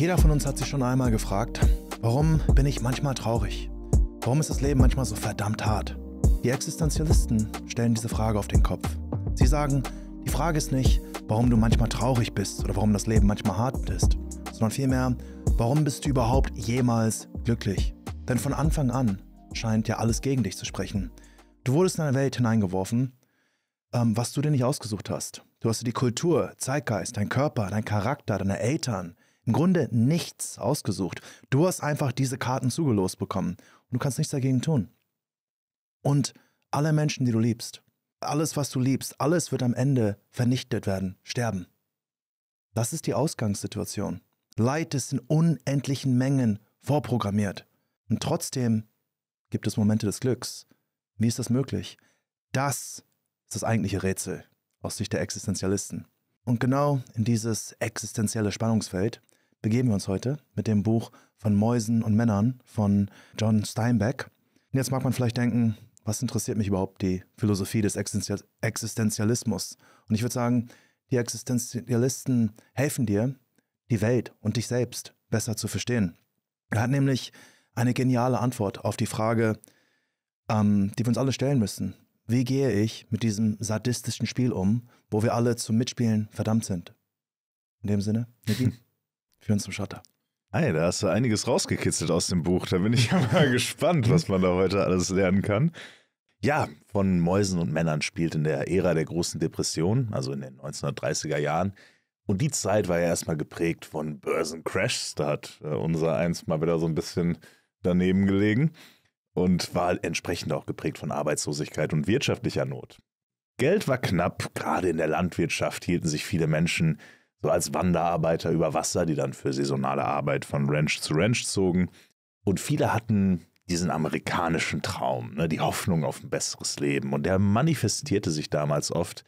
Jeder von uns hat sich schon einmal gefragt, warum bin ich manchmal traurig? Warum ist das Leben manchmal so verdammt hart? Die Existenzialisten stellen diese Frage auf den Kopf. Sie sagen, die Frage ist nicht, warum du manchmal traurig bist oder warum das Leben manchmal hart ist, sondern vielmehr, warum bist du überhaupt jemals glücklich? Denn von Anfang an scheint ja alles gegen dich zu sprechen. Du wurdest in eine Welt hineingeworfen, ähm, was du dir nicht ausgesucht hast. Du hast dir die Kultur, Zeitgeist, dein Körper, dein Charakter, deine Eltern, im Grunde nichts ausgesucht. Du hast einfach diese Karten zugelost bekommen und du kannst nichts dagegen tun. Und alle Menschen, die du liebst, alles, was du liebst, alles wird am Ende vernichtet werden, sterben. Das ist die Ausgangssituation. Leid ist in unendlichen Mengen vorprogrammiert. Und trotzdem gibt es Momente des Glücks. Wie ist das möglich? Das ist das eigentliche Rätsel aus Sicht der Existenzialisten. Und genau in dieses existenzielle Spannungsfeld begeben wir uns heute mit dem Buch von Mäusen und Männern von John Steinbeck. Und jetzt mag man vielleicht denken, was interessiert mich überhaupt die Philosophie des Existenzialismus? Und ich würde sagen, die Existenzialisten helfen dir, die Welt und dich selbst besser zu verstehen. Er hat nämlich eine geniale Antwort auf die Frage, ähm, die wir uns alle stellen müssen. Wie gehe ich mit diesem sadistischen Spiel um, wo wir alle zum Mitspielen verdammt sind? In dem Sinne, Nadine. für uns im Schotter. Hey, da hast du einiges rausgekitzelt aus dem Buch. Da bin ich ja mal gespannt, was man da heute alles lernen kann. Ja, von Mäusen und Männern spielt in der Ära der großen Depression, also in den 1930er Jahren. Und die Zeit war ja erstmal geprägt von Börsencrashs. Da hat äh, unser eins mal wieder so ein bisschen daneben gelegen und war entsprechend auch geprägt von Arbeitslosigkeit und wirtschaftlicher Not. Geld war knapp, gerade in der Landwirtschaft hielten sich viele Menschen so als Wanderarbeiter über Wasser, die dann für saisonale Arbeit von Ranch zu Ranch zogen. Und viele hatten diesen amerikanischen Traum, ne, die Hoffnung auf ein besseres Leben. Und der manifestierte sich damals oft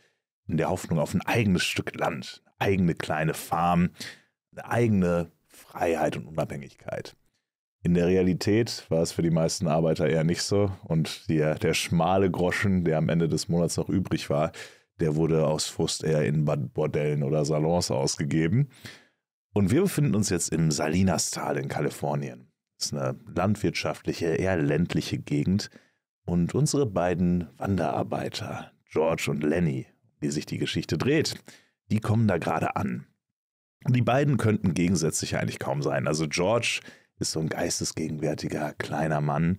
in der Hoffnung auf ein eigenes Stück Land, eine eigene kleine Farm, eine eigene Freiheit und Unabhängigkeit. In der Realität war es für die meisten Arbeiter eher nicht so und die, der schmale Groschen, der am Ende des Monats noch übrig war, der wurde aus Frust eher in Bordellen oder Salons ausgegeben. Und wir befinden uns jetzt im Salinas-Tal in Kalifornien. Das ist eine landwirtschaftliche, eher ländliche Gegend. Und unsere beiden Wanderarbeiter, George und Lenny, wie sich die Geschichte dreht, die kommen da gerade an. Die beiden könnten gegensätzlich eigentlich kaum sein. Also George ist so ein geistesgegenwärtiger kleiner Mann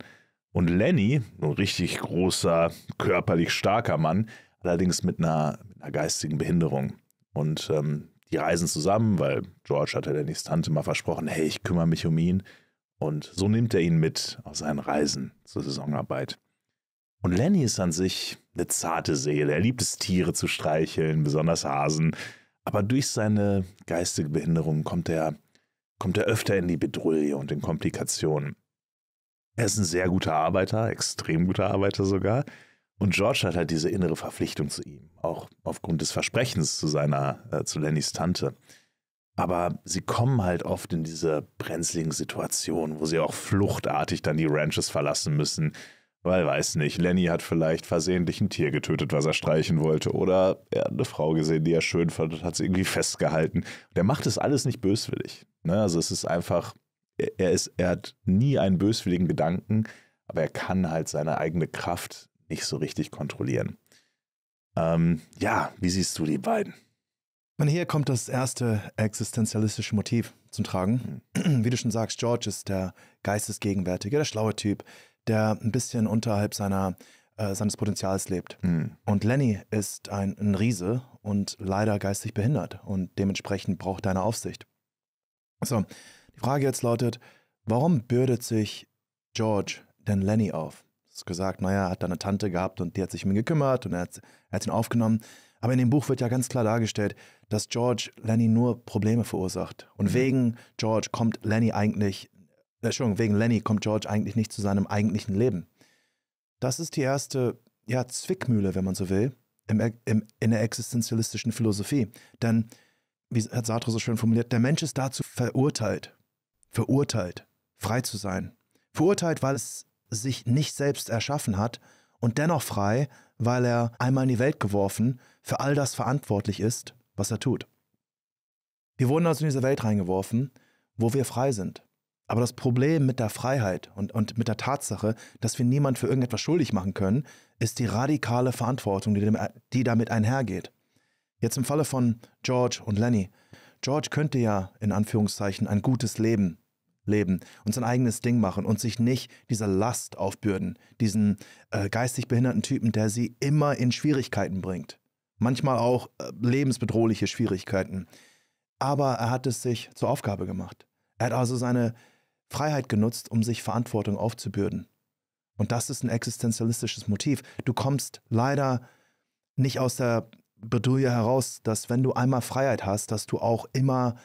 und Lenny, ein richtig großer, körperlich starker Mann, allerdings mit einer, mit einer geistigen Behinderung. Und ähm, die reisen zusammen, weil George hatte Dannys Tante mal versprochen, hey, ich kümmere mich um ihn. Und so nimmt er ihn mit auf seinen Reisen zur Saisonarbeit. Und Lenny ist an sich eine zarte Seele. Er liebt es, Tiere zu streicheln, besonders Hasen. Aber durch seine geistige Behinderung kommt er, kommt er öfter in die Bedrulle und in Komplikationen. Er ist ein sehr guter Arbeiter, extrem guter Arbeiter sogar. Und George hat halt diese innere Verpflichtung zu ihm, auch aufgrund des Versprechens zu seiner, äh, zu Lennys Tante. Aber sie kommen halt oft in diese brenzligen Situationen, wo sie auch fluchtartig dann die Ranches verlassen müssen. Weil, weiß nicht, Lenny hat vielleicht versehentlich ein Tier getötet, was er streichen wollte. Oder er hat eine Frau gesehen, die er schön fand und hat sie irgendwie festgehalten. Der macht das alles nicht böswillig. Ne? Also es ist einfach, er, ist, er hat nie einen böswilligen Gedanken, aber er kann halt seine eigene Kraft nicht so richtig kontrollieren. Ähm, ja, wie siehst du die beiden? Und hier kommt das erste existenzialistische Motiv zum Tragen. Hm. Wie du schon sagst, George ist der geistesgegenwärtige, der schlaue Typ, der ein bisschen unterhalb seiner, äh, seines Potenzials lebt. Mhm. Und Lenny ist ein, ein, Riese und leider geistig behindert und dementsprechend braucht deine Aufsicht. So, die Frage jetzt lautet, warum bürdet sich George denn Lenny auf? gesagt, naja, hat da eine Tante gehabt und die hat sich um ihn gekümmert und er hat, er hat ihn aufgenommen. Aber in dem Buch wird ja ganz klar dargestellt, dass George Lenny nur Probleme verursacht. Und mhm. wegen George kommt Lenny eigentlich, äh, Entschuldigung, wegen Lenny kommt George eigentlich nicht zu seinem eigentlichen Leben. Das ist die erste, ja, Zwickmühle, wenn man so will, im, im, in der existenzialistischen Philosophie. Denn, wie hat Sartre so schön formuliert, der Mensch ist dazu verurteilt, verurteilt, frei zu sein. Verurteilt, weil es sich nicht selbst erschaffen hat und dennoch frei, weil er einmal in die Welt geworfen für all das verantwortlich ist, was er tut. Wir wurden also in diese Welt reingeworfen, wo wir frei sind. Aber das Problem mit der Freiheit und, und mit der Tatsache, dass wir niemand für irgendetwas schuldig machen können, ist die radikale Verantwortung, die, dem, die damit einhergeht. Jetzt im Falle von George und Lenny. George könnte ja in Anführungszeichen ein gutes Leben leben und sein eigenes Ding machen und sich nicht dieser Last aufbürden, diesen äh, geistig behinderten Typen, der sie immer in Schwierigkeiten bringt. Manchmal auch äh, lebensbedrohliche Schwierigkeiten. Aber er hat es sich zur Aufgabe gemacht. Er hat also seine Freiheit genutzt, um sich Verantwortung aufzubürden. Und das ist ein existenzialistisches Motiv. Du kommst leider nicht aus der Bredouille heraus, dass wenn du einmal Freiheit hast, dass du auch immer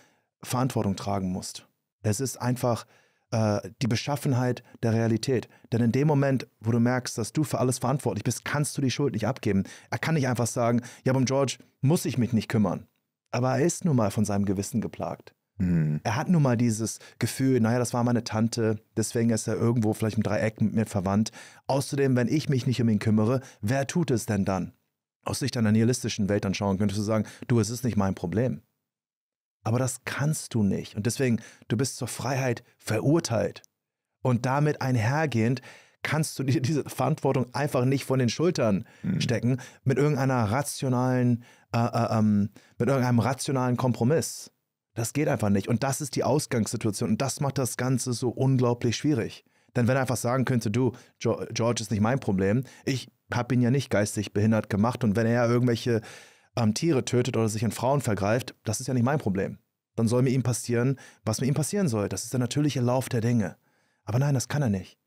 Verantwortung tragen musst. Es ist einfach äh, die Beschaffenheit der Realität. Denn in dem Moment, wo du merkst, dass du für alles verantwortlich bist, kannst du die Schuld nicht abgeben. Er kann nicht einfach sagen, ja, um George muss ich mich nicht kümmern. Aber er ist nun mal von seinem Gewissen geplagt. Mhm. Er hat nun mal dieses Gefühl, naja, das war meine Tante, deswegen ist er irgendwo vielleicht im Dreieck mit mir verwandt. Außerdem, wenn ich mich nicht um ihn kümmere, wer tut es denn dann? Aus Sicht einer nihilistischen Weltanschauung könntest du sagen, du, es ist nicht mein Problem. Aber das kannst du nicht. Und deswegen, du bist zur Freiheit verurteilt. Und damit einhergehend kannst du dir diese Verantwortung einfach nicht von den Schultern mhm. stecken mit irgendeiner rationalen, äh, äh, ähm, mit irgendeinem rationalen Kompromiss. Das geht einfach nicht. Und das ist die Ausgangssituation. Und das macht das Ganze so unglaublich schwierig. Denn wenn er einfach sagen könnte, du, George ist nicht mein Problem, ich habe ihn ja nicht geistig behindert gemacht und wenn er irgendwelche ähm, Tiere tötet oder sich an Frauen vergreift, das ist ja nicht mein Problem. Dann soll mir ihm passieren, was mir ihm passieren soll. Das ist der natürliche Lauf der Dinge. Aber nein, das kann er nicht.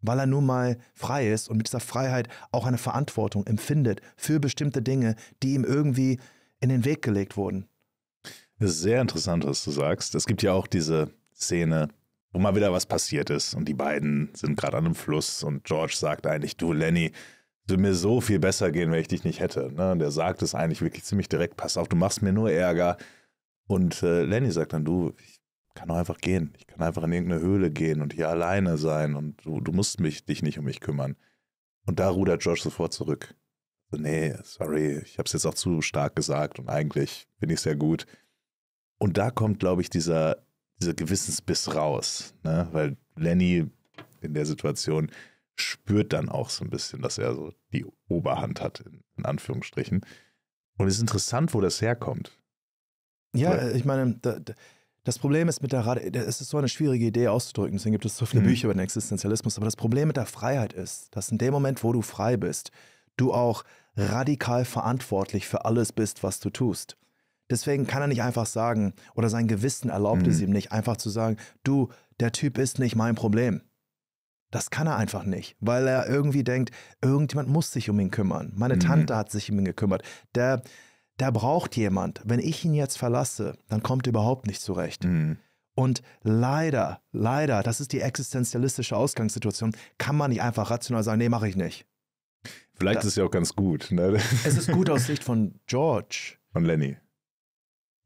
Weil er nun mal frei ist und mit dieser Freiheit auch eine Verantwortung empfindet für bestimmte Dinge, die ihm irgendwie in den Weg gelegt wurden. Das ist sehr interessant, was du sagst. Es gibt ja auch diese Szene, wo mal wieder was passiert ist und die beiden sind gerade an einem Fluss und George sagt eigentlich, du Lenny, würde mir so viel besser gehen, wenn ich dich nicht hätte. Ne? Und der sagt es eigentlich wirklich ziemlich direkt, pass auf, du machst mir nur Ärger. Und äh, Lenny sagt dann, du, ich kann doch einfach gehen. Ich kann einfach in irgendeine Höhle gehen und hier alleine sein und du, du musst mich, dich nicht um mich kümmern. Und da rudert Josh sofort zurück. So, nee, sorry, ich habe es jetzt auch zu stark gesagt und eigentlich bin ich sehr gut. Und da kommt, glaube ich, dieser, dieser Gewissensbiss raus, ne? weil Lenny in der Situation spürt dann auch so ein bisschen, dass er so die Oberhand hat, in, Anführungsstrichen. Und es ist interessant, wo das herkommt. Ja, ich meine, da, da, das Problem ist mit der Rad es ist so eine schwierige Idee auszudrücken, deswegen gibt es so viele mhm. Bücher über den Existenzialismus, aber das Problem mit der Freiheit ist, dass in dem Moment, wo du frei bist, du auch radikal verantwortlich für alles bist, was du tust. Deswegen kann er nicht einfach sagen, oder sein Gewissen erlaubt mhm. es ihm nicht, einfach zu sagen, du, der Typ ist nicht mein Problem. Das kann er einfach nicht, weil er irgendwie denkt, irgendjemand muss sich um ihn kümmern. Meine mhm. Tante hat sich um ihn gekümmert. Der, der braucht jemand. Wenn ich ihn jetzt verlasse, dann kommt er überhaupt nicht zurecht. Mhm. Und leider, leider, das ist die existenzialistische Ausgangssituation, kann man nicht einfach rational sagen, nee, mache ich nicht. Vielleicht das, ist es ja auch ganz gut. Ne? Es ist gut aus Sicht von George. Von Lenny.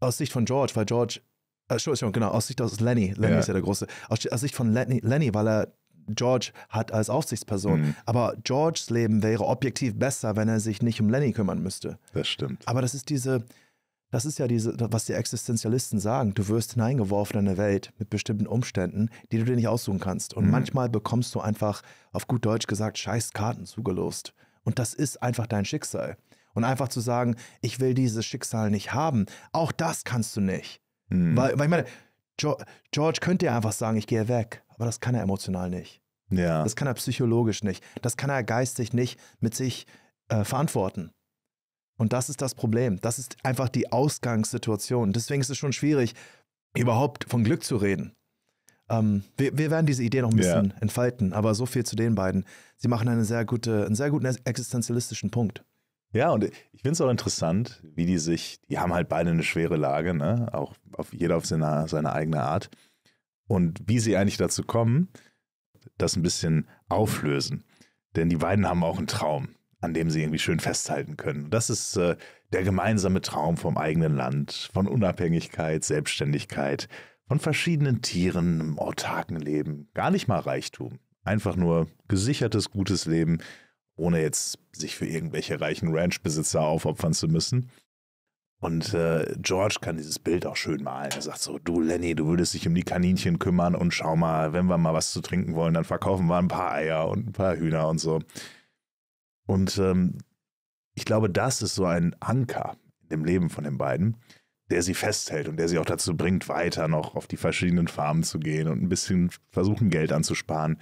Aus Sicht von George, weil George äh, Entschuldigung, genau, aus Sicht aus Lenny. Lenny ja. ist ja der Große. Aus, aus Sicht von Lenny, Lenny, weil er George hat als Aufsichtsperson. Mhm. Aber Georges Leben wäre objektiv besser, wenn er sich nicht um Lenny kümmern müsste. Das stimmt. Aber das ist diese, das ist ja diese, was die Existenzialisten sagen. Du wirst hineingeworfen in eine Welt mit bestimmten Umständen, die du dir nicht aussuchen kannst. Und mhm. manchmal bekommst du einfach, auf gut Deutsch gesagt, scheiß Karten zugelost. Und das ist einfach dein Schicksal. Und einfach zu sagen, ich will dieses Schicksal nicht haben, auch das kannst du nicht. Mhm. Weil, weil ich meine, George könnte ja einfach sagen, ich gehe weg. Aber das kann er emotional nicht. Ja. Das kann er psychologisch nicht. Das kann er geistig nicht mit sich äh, verantworten. Und das ist das Problem. Das ist einfach die Ausgangssituation. Deswegen ist es schon schwierig, überhaupt von Glück zu reden. Ähm, wir, wir, werden diese Idee noch ein bisschen ja. entfalten, aber so viel zu den beiden. Sie machen eine sehr gute, einen sehr guten existenzialistischen Punkt. Ja, und ich finde es auch interessant, wie die sich, die haben halt beide eine schwere Lage, ne? Auch auf, jeder auf seine, seine eigene Art und wie sie eigentlich dazu kommen, das ein bisschen auflösen. Denn die beiden haben auch einen Traum, an dem sie irgendwie schön festhalten können. Das ist äh, der gemeinsame Traum vom eigenen Land, von Unabhängigkeit, Selbstständigkeit, von verschiedenen Tieren, im autarken Leben, gar nicht mal Reichtum, einfach nur gesichertes, gutes Leben, ohne jetzt sich für irgendwelche reichen Ranchbesitzer aufopfern zu müssen. Und äh, George kann dieses Bild auch schön malen. Er sagt so, du Lenny, du würdest dich um die Kaninchen kümmern und schau mal, wenn wir mal was zu trinken wollen, dann verkaufen wir ein paar Eier und ein paar Hühner und so. Und ähm, ich glaube, das ist so ein Anker im Leben von den beiden, der sie festhält und der sie auch dazu bringt, weiter noch auf die verschiedenen Farmen zu gehen und ein bisschen versuchen, Geld anzusparen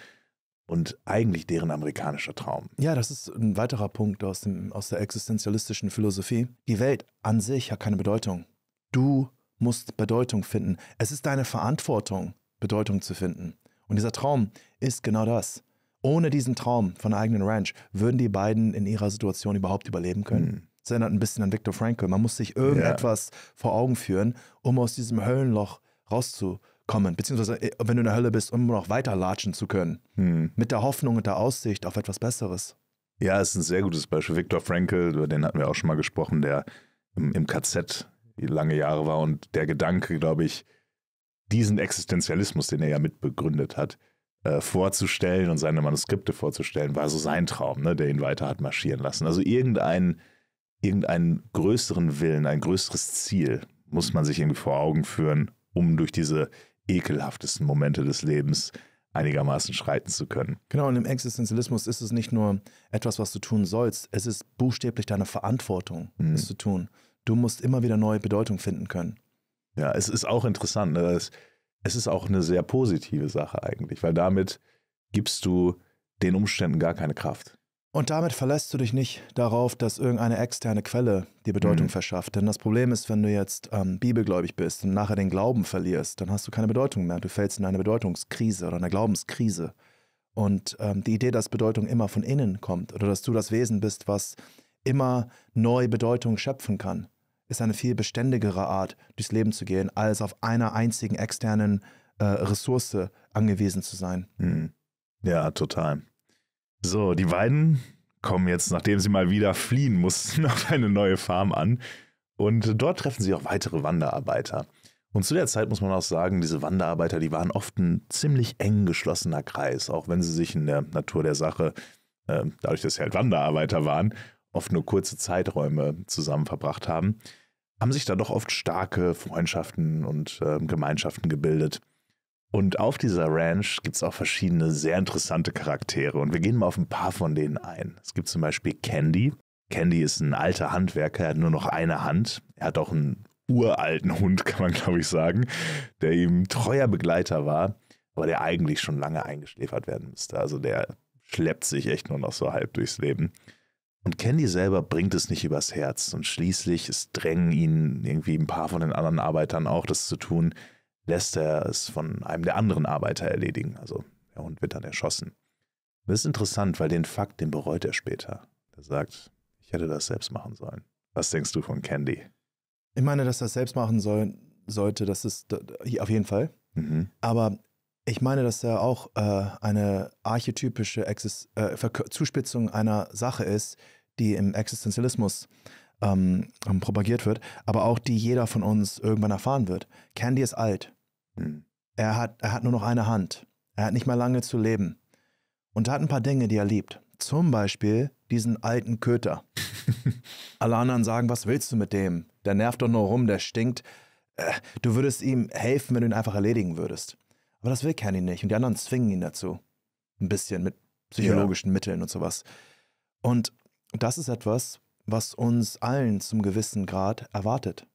und eigentlich deren amerikanischer Traum. Ja, das ist ein weiterer Punkt aus, dem, aus der existenzialistischen Philosophie. Die Welt an sich hat keine Bedeutung. Du musst Bedeutung finden. Es ist deine Verantwortung, Bedeutung zu finden. Und dieser Traum ist genau das. Ohne diesen Traum von der eigenen Ranch würden die beiden in ihrer Situation überhaupt überleben können. Mhm. Das erinnert ein bisschen an Viktor Frankl. Man muss sich irgendetwas ja. vor Augen führen, um aus diesem Höllenloch rauszukommen kommen, beziehungsweise äh, wenn du in der Hölle bist, um noch weiter latschen zu können. Hm. Mit der Hoffnung und der Aussicht auf etwas Besseres. Ja, ist ein sehr gutes Beispiel. Viktor Frankl, über den hatten wir auch schon mal gesprochen, der im, im KZ lange Jahre war und der Gedanke, glaube ich, diesen Existenzialismus, den er ja mitbegründet hat, äh, vorzustellen und seine Manuskripte vorzustellen, war so sein Traum, ne, der ihn weiter hat marschieren lassen. Also irgendein, irgendeinen größeren Willen, ein größeres Ziel muss man sich irgendwie vor Augen führen, um durch diese ekelhaftesten Momente des Lebens einigermaßen schreiten zu können. Genau, und im Existenzialismus ist es nicht nur etwas, was du tun sollst, es ist buchstäblich deine Verantwortung, mhm. es zu tun. Du musst immer wieder neue Bedeutung finden können. Ja, es ist auch interessant. Ne? Es, es ist auch eine sehr positive Sache eigentlich, weil damit gibst du den Umständen gar keine Kraft. Und damit verlässt du dich nicht darauf, dass irgendeine externe Quelle dir Bedeutung mhm. verschafft. Denn das Problem ist, wenn du jetzt ähm, bibelgläubig bist und nachher den Glauben verlierst, dann hast du keine Bedeutung mehr. Du fällst in eine Bedeutungskrise oder eine Glaubenskrise. Und ähm, die Idee, dass Bedeutung immer von innen kommt oder dass du das Wesen bist, was immer neu Bedeutung schöpfen kann, ist eine viel beständigere Art, durchs Leben zu gehen, als auf einer einzigen externen äh, Ressource angewiesen zu sein. Mhm. Ja, total. So, die beiden kommen jetzt, nachdem sie mal wieder fliehen mussten, auf eine neue Farm an. Und dort treffen sie auch weitere Wanderarbeiter. Und zu der Zeit muss man auch sagen, diese Wanderarbeiter, die waren oft ein ziemlich eng geschlossener Kreis, auch wenn sie sich in der Natur der Sache, äh, dadurch, dass sie halt Wanderarbeiter waren, oft nur kurze Zeiträume zusammen verbracht haben, haben sich da doch oft starke Freundschaften und äh, Gemeinschaften gebildet. Und auf dieser Ranch gibt es auch verschiedene sehr interessante Charaktere und wir gehen mal auf ein paar von denen ein. Es gibt zum Beispiel Candy. Candy ist ein alter Handwerker, er hat nur noch eine Hand. Er hat auch einen uralten Hund, kann man glaube ich sagen, der ihm treuer Begleiter war, aber der eigentlich schon lange eingeschläfert werden müsste. Also der schleppt sich echt nur noch so halb durchs Leben. Und Candy selber bringt es nicht übers Herz und schließlich es drängen ihn irgendwie ein paar von den anderen Arbeitern auch das zu tun, lässt er es von einem der anderen Arbeiter erledigen. Also der Hund wird dann erschossen. Das ist interessant, weil den Fakt, den bereut er später. Er sagt, ich hätte das selbst machen sollen. Was denkst du von Candy? Ich meine, dass das selbst machen soll, sollte, das ist auf jeden Fall. Mhm. Aber ich meine, dass er auch äh, eine archetypische Exis äh, Zuspitzung einer Sache ist, die im Existenzialismus ähm, ähm, propagiert wird, aber auch die jeder von uns irgendwann erfahren wird. Candy ist alt. Mhm. Er, hat, er hat nur noch eine Hand. Er hat nicht mehr lange zu leben. Und er hat ein paar Dinge, die er liebt. Zum Beispiel diesen alten Köter. Alle anderen sagen, was willst du mit dem? Der nervt doch nur rum, der stinkt. Äh, du würdest ihm helfen, wenn du ihn einfach erledigen würdest. Aber das will Kenny nicht und die anderen zwingen ihn dazu. Ein bisschen mit psychologischen ja. Mitteln und sowas. Und das ist etwas, was uns allen zum gewissen Grad erwartet.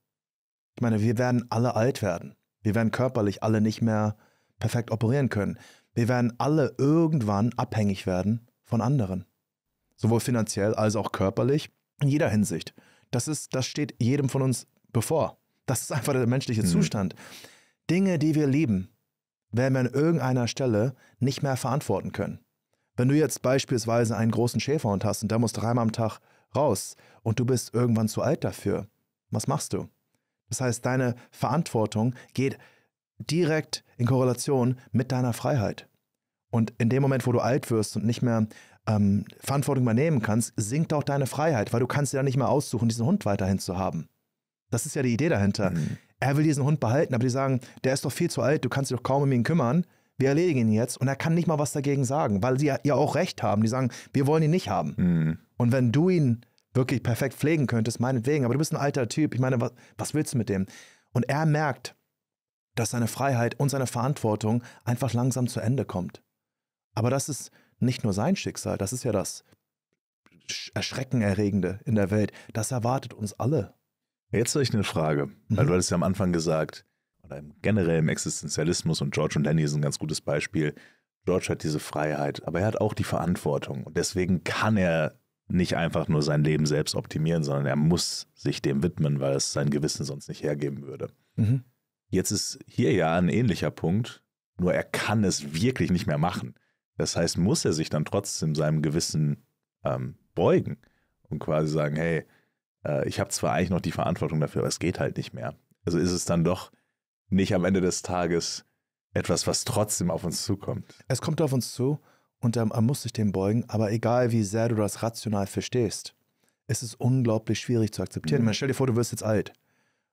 Ich meine, wir werden alle alt werden. Wir werden körperlich alle nicht mehr perfekt operieren können. Wir werden alle irgendwann abhängig werden von anderen. Sowohl finanziell als auch körperlich, in jeder Hinsicht. Das, ist, das steht jedem von uns bevor. Das ist einfach der menschliche mhm. Zustand. Dinge, die wir lieben, werden wir an irgendeiner Stelle nicht mehr verantworten können. Wenn du jetzt beispielsweise einen großen Schäferhund hast und der muss dreimal am Tag raus und du bist irgendwann zu alt dafür, was machst du? Das heißt, deine Verantwortung geht direkt in Korrelation mit deiner Freiheit. Und in dem Moment, wo du alt wirst und nicht mehr ähm, Verantwortung übernehmen kannst, sinkt auch deine Freiheit, weil du kannst dir dann nicht mehr aussuchen, diesen Hund weiterhin zu haben. Das ist ja die Idee dahinter. Mhm. Er will diesen Hund behalten, aber die sagen, der ist doch viel zu alt, du kannst dich doch kaum um ihn kümmern. Wir erledigen ihn jetzt und er kann nicht mal was dagegen sagen, weil sie ja auch recht haben. Die sagen, wir wollen ihn nicht haben. Mhm. Und wenn du ihn wirklich perfekt pflegen könntest, meinetwegen, aber du bist ein alter Typ, ich meine, was, was willst du mit dem? Und er merkt, dass seine Freiheit und seine Verantwortung einfach langsam zu Ende kommt. Aber das ist nicht nur sein Schicksal, das ist ja das Erschreckenerregende in der Welt. Das erwartet uns alle. Jetzt habe ich eine Frage, weil mhm. Also du hattest ja am Anfang gesagt, oder generell im Existenzialismus und George und Lenny sind ein ganz gutes Beispiel. George hat diese Freiheit, aber er hat auch die Verantwortung und deswegen kann er nicht einfach nur sein Leben selbst optimieren, sondern er muss sich dem widmen, weil es sein Gewissen sonst nicht hergeben würde. Mhm. Jetzt ist hier ja ein ähnlicher Punkt, nur er kann es wirklich nicht mehr machen. Das heißt, muss er sich dann trotzdem seinem Gewissen ähm, beugen und quasi sagen, hey, äh, ich habe zwar eigentlich noch die Verantwortung dafür, aber es geht halt nicht mehr. Also ist es dann doch nicht am Ende des Tages etwas, was trotzdem auf uns zukommt. Es kommt auf uns zu und er, er muss sich dem beugen, aber egal wie sehr du das rational verstehst, ist es unglaublich schwierig zu akzeptieren. Mhm. Man stell dir vor, du wirst jetzt alt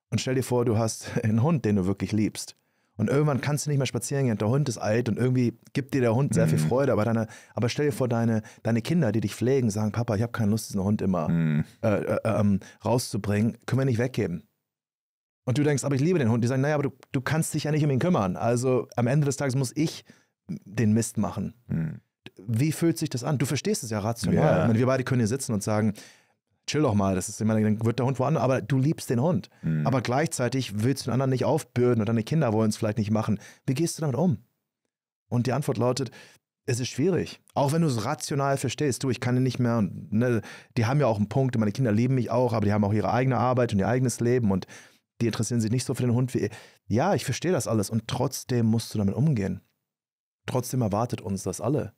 und stell dir vor, du hast einen Hund, den du wirklich liebst. Und irgendwann kannst du nicht mehr spazieren gehen. Der Hund ist alt und irgendwie gibt dir der Hund sehr viel mhm. Freude. Aber, deine, aber stell dir vor, deine, deine Kinder, die dich pflegen, sagen: Papa, ich habe keine Lust, diesen Hund immer mm. äh, äh, ähm, rauszubringen. Können wir nicht weggeben. Und du denkst, aber ich liebe den Hund. Die sagen: Naja, aber du, du kannst dich ja nicht um ihn kümmern. Also am Ende des Tages muss ich den Mist machen. Mm wie fühlt sich das an? Du verstehst es ja rational. Ja. Meine, wir beide können hier sitzen und sagen, chill doch mal, das ist, ich dann wird der Hund woanders, aber du liebst den Hund. Mhm. Aber gleichzeitig willst du den anderen nicht aufbürden und deine Kinder wollen es vielleicht nicht machen. Wie gehst du damit um? Und die Antwort lautet, es ist schwierig. Auch wenn du es rational verstehst, du, ich kann nicht mehr, ne, die haben ja auch einen Punkt, meine Kinder lieben mich auch, aber die haben auch ihre eigene Arbeit und ihr eigenes Leben und die interessieren sich nicht so für den Hund wie ich. Ja, ich verstehe das alles und trotzdem musst du damit umgehen. Trotzdem erwartet uns das alle.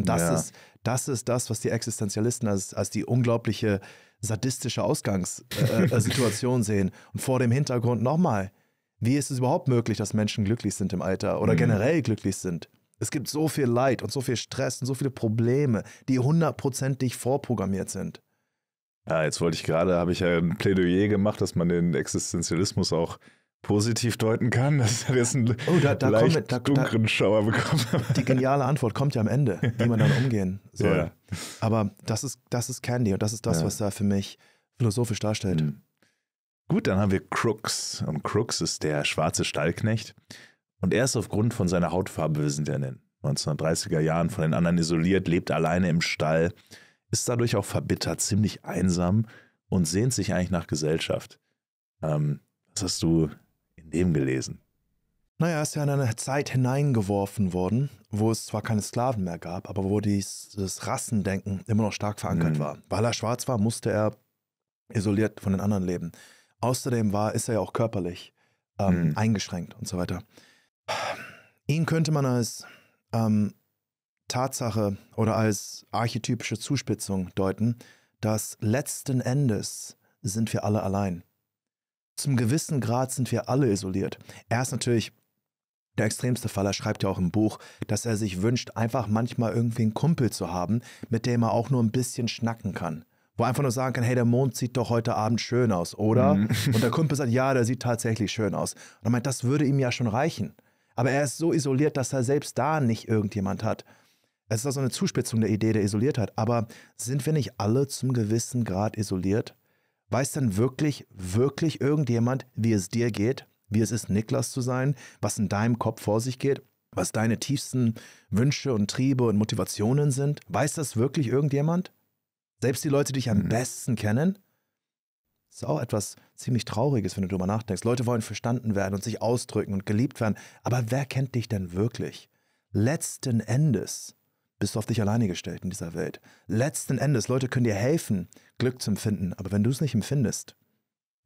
Und das, ja. ist, das ist das, was die Existenzialisten als, als die unglaubliche sadistische Ausgangssituation äh, äh, sehen. Und vor dem Hintergrund nochmal, wie ist es überhaupt möglich, dass Menschen glücklich sind im Alter oder mhm. generell glücklich sind? Es gibt so viel Leid und so viel Stress und so viele Probleme, die hundertprozentig vorprogrammiert sind. Ja, jetzt wollte ich gerade, habe ich ja ein Plädoyer gemacht, dass man den Existenzialismus auch positiv deuten kann, dass er jetzt einen oh, da, da leicht kommt, da, dunklen Schauer bekommt. Die geniale Antwort kommt ja am Ende, wie man dann umgehen soll. Ja. Aber das ist, das ist Candy und das ist das, ja. was da für mich philosophisch darstellt. Hm. Gut, dann haben wir Crooks. Und Crooks ist der schwarze Stallknecht. Und er ist aufgrund von seiner Hautfarbe, wir sind ja in den 1930er Jahren von den anderen isoliert, lebt alleine im Stall, ist dadurch auch verbittert, ziemlich einsam und sehnt sich eigentlich nach Gesellschaft. Ähm, was hast du daneben gelesen. Naja, er ist ja in eine Zeit hineingeworfen worden, wo es zwar keine Sklaven mehr gab, aber wo dieses Rassendenken immer noch stark verankert mhm. war. Weil er schwarz war, musste er isoliert von den anderen leben. Außerdem war, ist er ja auch körperlich ähm, mhm. eingeschränkt und so weiter. Ihn könnte man als ähm, Tatsache oder als archetypische Zuspitzung deuten, dass letzten Endes sind wir alle allein zum gewissen Grad sind wir alle isoliert. Er ist natürlich der extremste Fall, er schreibt ja auch im Buch, dass er sich wünscht, einfach manchmal irgendwie einen Kumpel zu haben, mit dem er auch nur ein bisschen schnacken kann. Wo er einfach nur sagen kann, hey, der Mond sieht doch heute Abend schön aus, oder? Mhm. Und der Kumpel sagt, ja, der sieht tatsächlich schön aus. Und er meint, das würde ihm ja schon reichen. Aber er ist so isoliert, dass er selbst da nicht irgendjemand hat. Es ist also eine Zuspitzung der Idee der Isoliertheit. Aber sind wir nicht alle zum gewissen Grad isoliert? Weiß denn wirklich, wirklich irgendjemand, wie es dir geht, wie es ist, Niklas zu sein, was in deinem Kopf vor sich geht, was deine tiefsten Wünsche und Triebe und Motivationen sind? Weiß das wirklich irgendjemand? Selbst die Leute, die dich am mhm. besten kennen? Das ist auch etwas ziemlich Trauriges, wenn du darüber nachdenkst. Leute wollen verstanden werden und sich ausdrücken und geliebt werden. Aber wer kennt dich denn wirklich? Letzten Endes bist du auf dich alleine gestellt in dieser Welt. Letzten Endes, Leute können dir helfen, Glück zu empfinden. Aber wenn du es nicht empfindest,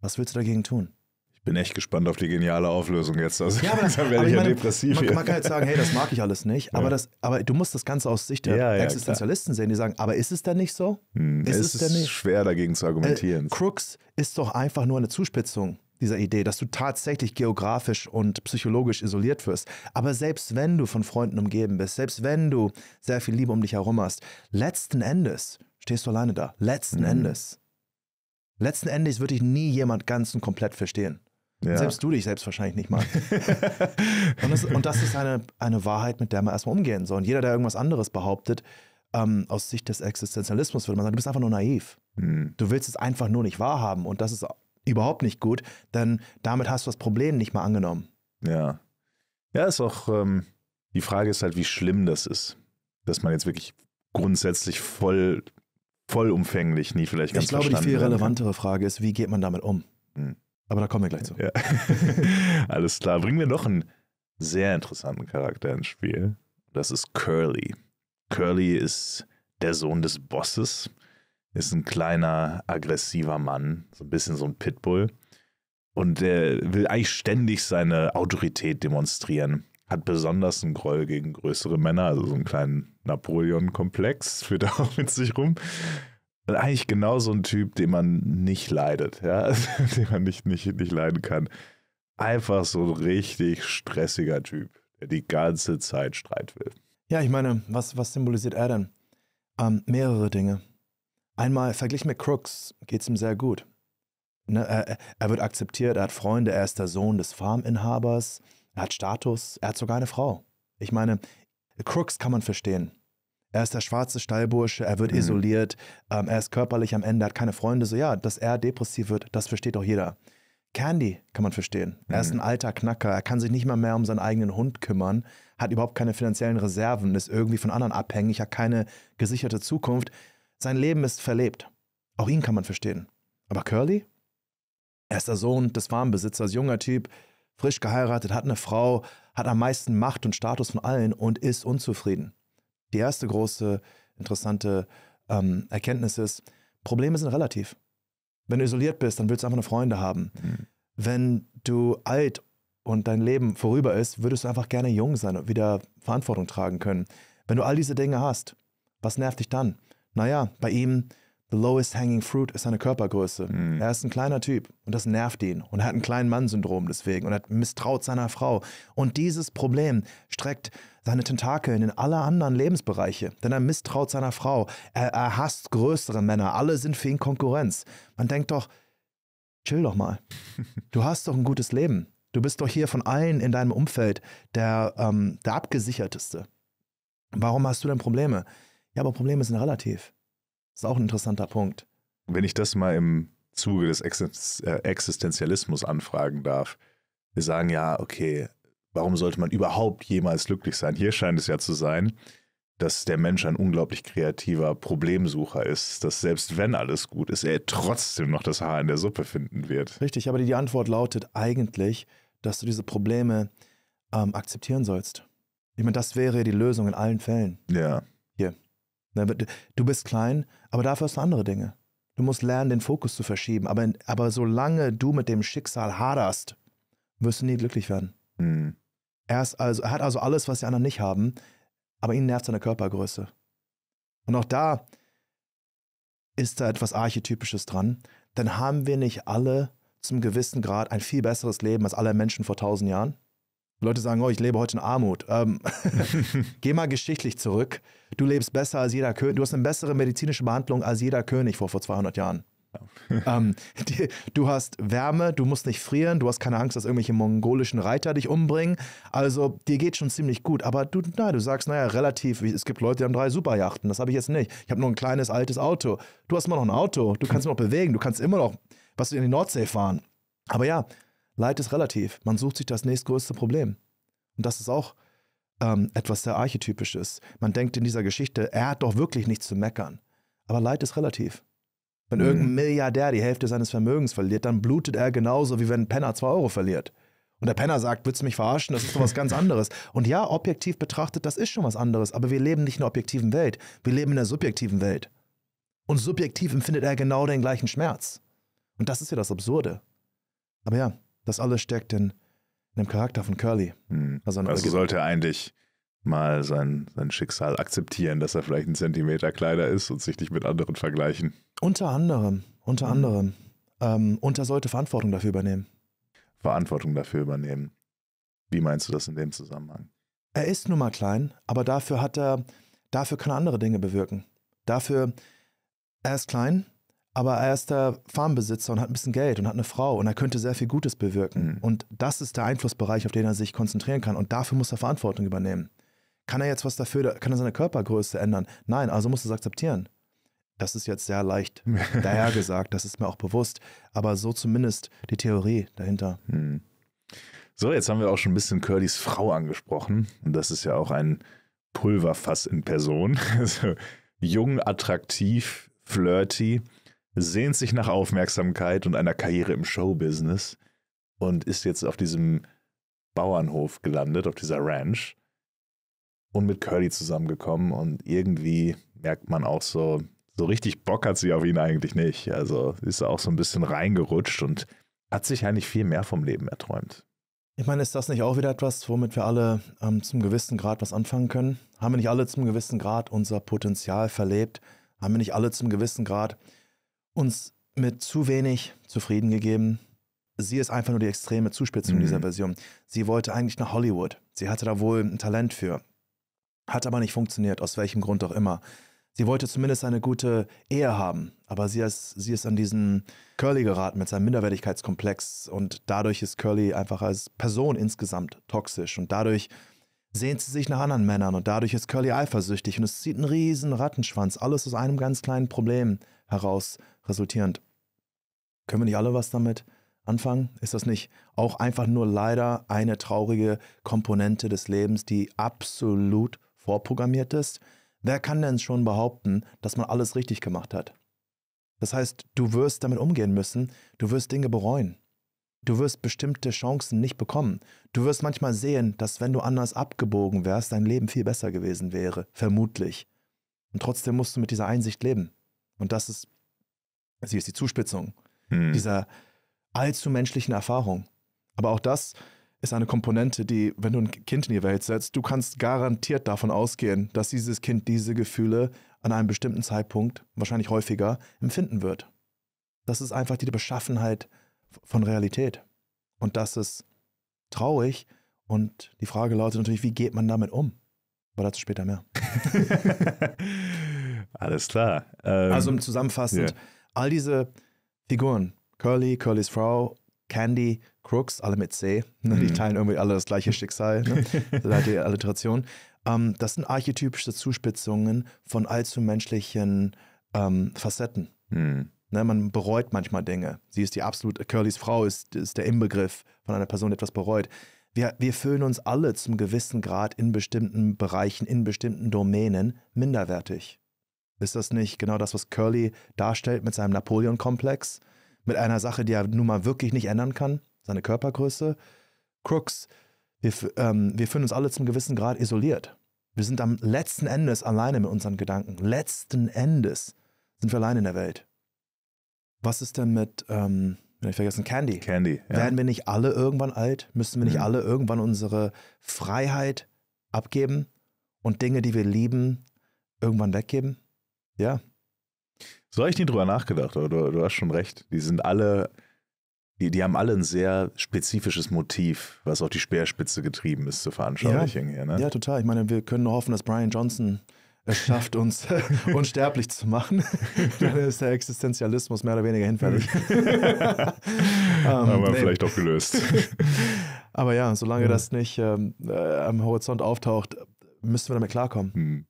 was willst du dagegen tun? Ich bin echt gespannt auf die geniale Auflösung jetzt. Also ja, aber, dann werde ich ja meine, depressiv. Man, man, kann jetzt sagen, hey, das mag ich alles nicht. Ja. Aber, das, aber du musst das Ganze aus Sicht der ja, ja, Existenzialisten klar. sehen, die sagen, aber ist es denn nicht so? Hm, ist es, es ist denn nicht? schwer dagegen zu äh, argumentieren. Äh, Crooks ist doch einfach nur eine Zuspitzung dieser Idee, dass du tatsächlich geografisch und psychologisch isoliert wirst. Aber selbst wenn du von Freunden umgeben bist, selbst wenn du sehr viel Liebe um dich herum hast, letzten Endes stehst du alleine da. Letzten mhm. Endes. Letzten Endes würde dich nie jemand ganz und komplett verstehen. Ja. Selbst du dich selbst wahrscheinlich nicht mal. und, das, und, das, ist eine, eine Wahrheit, mit der man erstmal umgehen soll. Und jeder, der irgendwas anderes behauptet, ähm, aus Sicht des Existenzialismus würde man sagen, du bist einfach nur naiv. Mhm. Du willst es einfach nur nicht wahrhaben. Und das ist überhaupt nicht gut, dann damit hast du das Problem nicht mal angenommen. Ja. Ja, ist auch, ähm, die Frage ist halt, wie schlimm das ist, dass man jetzt wirklich grundsätzlich voll, vollumfänglich nie vielleicht ganz Ich glaube, die viel relevantere kann. Frage ist, wie geht man damit um? Hm. Aber da kommen wir gleich zu. Ja. Alles klar. Bringen wir noch einen sehr interessanten Charakter ins Spiel. Das ist Curly. Curly ist der Sohn des Bosses ist ein kleiner, aggressiver Mann, so ein bisschen so ein Pitbull. Und der will eigentlich ständig seine Autorität demonstrieren. Hat besonders einen Groll gegen größere Männer, also so einen kleinen Napoleon-Komplex, führt er auch mit sich rum. Und eigentlich genau so ein Typ, den man nicht leidet, ja, den man nicht, nicht, nicht leiden kann. Einfach so ein richtig stressiger Typ, der die ganze Zeit Streit will. Ja, ich meine, was, was symbolisiert er denn? Ähm, mehrere Dinge. Einmal verglichen mit Crooks geht es ihm sehr gut. Ne, er, er, wird akzeptiert, er hat Freunde, er ist der Sohn des Farminhabers, er hat Status, er hat sogar eine Frau. Ich meine, Crooks kann man verstehen. Er ist der schwarze Stallbursche, er wird mhm. isoliert, ähm, er ist körperlich am Ende, hat keine Freunde. So, ja, dass er depressiv wird, das versteht doch jeder. Candy kann man verstehen. Er ist mhm. ein alter Knacker, er kann sich nicht mal mehr um seinen eigenen Hund kümmern, hat überhaupt keine finanziellen Reserven, ist irgendwie von anderen abhängig, hat keine gesicherte Zukunft. Sein Leben ist verlebt. Auch ihn kann man verstehen. Aber Curly? Er ist der Sohn des Farmbesitzers, junger Typ, frisch geheiratet, hat eine Frau, hat am meisten Macht und Status von allen und ist unzufrieden. Die erste große, interessante ähm, Erkenntnis ist, Probleme sind relativ. Wenn du isoliert bist, dann willst du einfach nur Freunde haben. Mhm. Wenn du alt und dein Leben vorüber ist, würdest du einfach gerne jung sein und wieder Verantwortung tragen können. Wenn du all diese Dinge hast, was nervt dich dann? naja, bei ihm, the lowest hanging fruit ist seine Körpergröße. Mhm. Er ist ein kleiner Typ und das nervt ihn. Und er hat ein kleinen mann syndrom deswegen und er misstraut seiner Frau. Und dieses Problem streckt seine Tentakeln in alle anderen Lebensbereiche, denn er misstraut seiner Frau. Er, er hasst größere Männer. Alle sind für ihn Konkurrenz. Man denkt doch, chill doch mal. Du hast doch ein gutes Leben. Du bist doch hier von allen in deinem Umfeld der, ähm, der abgesicherteste. Warum hast du denn Probleme? Ja, aber Probleme sind relativ. Das ist auch ein interessanter Punkt. Wenn ich das mal im Zuge des äh, Existenzialismus anfragen darf, wir sagen ja, okay, warum sollte man überhaupt jemals glücklich sein? Hier scheint es ja zu sein, dass der Mensch ein unglaublich kreativer Problemsucher ist, dass selbst wenn alles gut ist, er trotzdem noch das Haar in der Suppe finden wird. Richtig, aber die Antwort lautet eigentlich, dass du diese Probleme ähm, akzeptieren sollst. Ich meine, das wäre die Lösung in allen Fällen. Ja. Du bist klein, aber dafür hast du andere Dinge. Du musst lernen, den Fokus zu verschieben. Aber, aber solange du mit dem Schicksal haderst, wirst du nie glücklich werden. Mhm. Er, also, er hat also alles, was die anderen nicht haben, aber ihn nervt seine Körpergröße. Und auch da ist da etwas Archetypisches dran. Dann haben wir nicht alle zum gewissen Grad ein viel besseres Leben als alle Menschen vor tausend Jahren. Leute sagen, oh, ich lebe heute in Armut. Ähm, geh mal geschichtlich zurück. Du lebst besser als jeder König. Du hast eine bessere medizinische Behandlung als jeder König vor, vor 200 Jahren. ähm, die, du hast Wärme, du musst nicht frieren, du hast keine Angst, dass irgendwelche mongolischen Reiter dich umbringen. Also dir geht schon ziemlich gut. Aber du, na, du sagst, naja, relativ, es gibt Leute, die haben drei Superjachten. Das habe ich jetzt nicht. Ich habe nur ein kleines, altes Auto. Du hast immer noch ein Auto, du kannst immer noch bewegen, du kannst immer noch, was du in die Nordsee fahren. Aber ja, Leid ist relativ. Man sucht sich das nächstgrößte Problem. Und das ist auch ähm, etwas sehr Archetypisches. Man denkt in dieser Geschichte, er hat doch wirklich nichts zu meckern. Aber Leid ist relativ. Wenn mhm. irgendein Milliardär die Hälfte seines Vermögens verliert, dann blutet er genauso, wie wenn ein Penner 2 Euro verliert. Und der Penner sagt, willst du mich verarschen? Das ist doch was ganz anderes. Und ja, objektiv betrachtet, das ist schon was anderes. Aber wir leben nicht in der objektiven Welt. Wir leben in der subjektiven Welt. Und subjektiv empfindet er genau den gleichen Schmerz. Und das ist ja das Absurde. Aber ja, das alles steckt in, in dem Charakter von Curly. Hm. Also, also sollte er eigentlich mal sein, sein Schicksal akzeptieren, dass er vielleicht ein Zentimeter kleiner ist und sich nicht mit anderen vergleichen. Unter anderem, unter mhm. anderem. Ähm, und er sollte Verantwortung dafür übernehmen. Verantwortung dafür übernehmen. Wie meinst du das in dem Zusammenhang? Er ist nun mal klein, aber dafür hat er, dafür kann er andere Dinge bewirken. Dafür, er ist klein, aber er ist der Farmbesitzer und hat ein bisschen Geld und hat eine Frau und er könnte sehr viel Gutes bewirken. Mhm. Und das ist der Einflussbereich, auf den er sich konzentrieren kann und dafür muss er Verantwortung übernehmen. Kann er jetzt was dafür, kann er seine Körpergröße ändern? Nein, also muss er es akzeptieren. Das ist jetzt sehr leicht dahergesagt, das ist mir auch bewusst, aber so zumindest die Theorie dahinter. Mhm. So, jetzt haben wir auch schon ein bisschen Curlys Frau angesprochen und das ist ja auch ein Pulverfass in Person. Also, jung, attraktiv, flirty sehnt sich nach Aufmerksamkeit und einer Karriere im Showbusiness und ist jetzt auf diesem Bauernhof gelandet, auf dieser Ranch und mit Curly zusammengekommen und irgendwie merkt man auch so, so richtig Bock hat sie auf ihn eigentlich nicht. Also ist auch so ein bisschen reingerutscht und hat sich eigentlich viel mehr vom Leben erträumt. Ich meine, ist das nicht auch wieder etwas, womit wir alle ähm, zum gewissen Grad was anfangen können? Haben wir nicht alle zum gewissen Grad unser Potenzial verlebt? Haben wir nicht alle zum gewissen Grad uns mit zu wenig zufrieden gegeben. Sie ist einfach nur die extreme Zuspitzung mhm. dieser Version. Sie wollte eigentlich nach Hollywood. Sie hatte da wohl ein Talent für. Hat aber nicht funktioniert, aus welchem Grund auch immer. Sie wollte zumindest eine gute Ehe haben, aber sie ist, sie ist an diesen Curly geraten mit seinem Minderwertigkeitskomplex und dadurch ist Curly einfach als Person insgesamt toxisch und dadurch sehnt sie sich nach anderen Männern und dadurch ist Curly eifersüchtig und es zieht einen riesen Rattenschwanz, alles aus einem ganz kleinen Problem heraus resultierend. Können wir nicht alle was damit anfangen? Ist das nicht auch einfach nur leider eine traurige Komponente des Lebens, die absolut vorprogrammiert ist? Wer kann denn schon behaupten, dass man alles richtig gemacht hat? Das heißt, du wirst damit umgehen müssen, du wirst Dinge bereuen. Du wirst bestimmte Chancen nicht bekommen. Du wirst manchmal sehen, dass wenn du anders abgebogen wärst, dein Leben viel besser gewesen wäre, vermutlich. Und trotzdem musst du mit dieser Einsicht leben. Und das ist, sie ist die Zuspitzung hm. dieser allzu menschlichen Erfahrung. Aber auch das ist eine Komponente, die, wenn du ein Kind in die Welt setzt, du kannst garantiert davon ausgehen, dass dieses Kind diese Gefühle an einem bestimmten Zeitpunkt, wahrscheinlich häufiger, empfinden wird. Das ist einfach die Beschaffenheit von Realität. Und das ist traurig. Und die Frage lautet natürlich, wie geht man damit um? Aber dazu später mehr. Alles klar. Also ähm, also zusammenfassend, yeah. all diese Figuren, Curly, Curlys Frau, Candy, Crooks, alle mit C, ne, die mhm. teilen irgendwie alle das gleiche Schicksal, ne? die Alliteration. Ähm, das sind archetypische Zuspitzungen von allzu menschlichen ähm, Facetten. Mhm. Ne, man bereut manchmal Dinge. Sie ist die absolute, Curlys Frau ist, ist der Inbegriff von einer Person, die etwas bereut. Wir, wir fühlen uns alle zum gewissen Grad in bestimmten Bereichen, in bestimmten Domänen minderwertig. Ist das nicht genau das, was Curly darstellt mit seinem Napoleon-Komplex? Mit einer Sache, die er nun mal wirklich nicht ändern kann? Seine Körpergröße? Crooks, wir, ähm, wir fühlen uns alle zum gewissen Grad isoliert. Wir sind am letzten Endes alleine mit unseren Gedanken. Letzten Endes sind wir alleine in der Welt. Was ist denn mit, ähm, wenn ich vergessen, Candy? Candy. Ja. Werden wir nicht alle irgendwann alt? Müssen wir nicht mhm. alle irgendwann unsere Freiheit abgeben und Dinge, die wir lieben, irgendwann weggeben? Ja. So habe ich nie drüber nachgedacht, aber du, du hast schon recht. Die sind alle, die, die haben alle ein sehr spezifisches Motiv, was auf die Speerspitze getrieben ist, zu veranschaulichen. Ja, hier, ne? ja total. Ich meine, wir können nur hoffen, dass Brian Johnson es schafft, uns unsterblich zu machen. Dann ist der Existenzialismus mehr oder weniger hinfällig. um, ähm, Aber nee. vielleicht auch gelöst. Aber ja, solange mhm. das nicht ähm, äh, am Horizont auftaucht, müssen wir damit klarkommen. Mhm.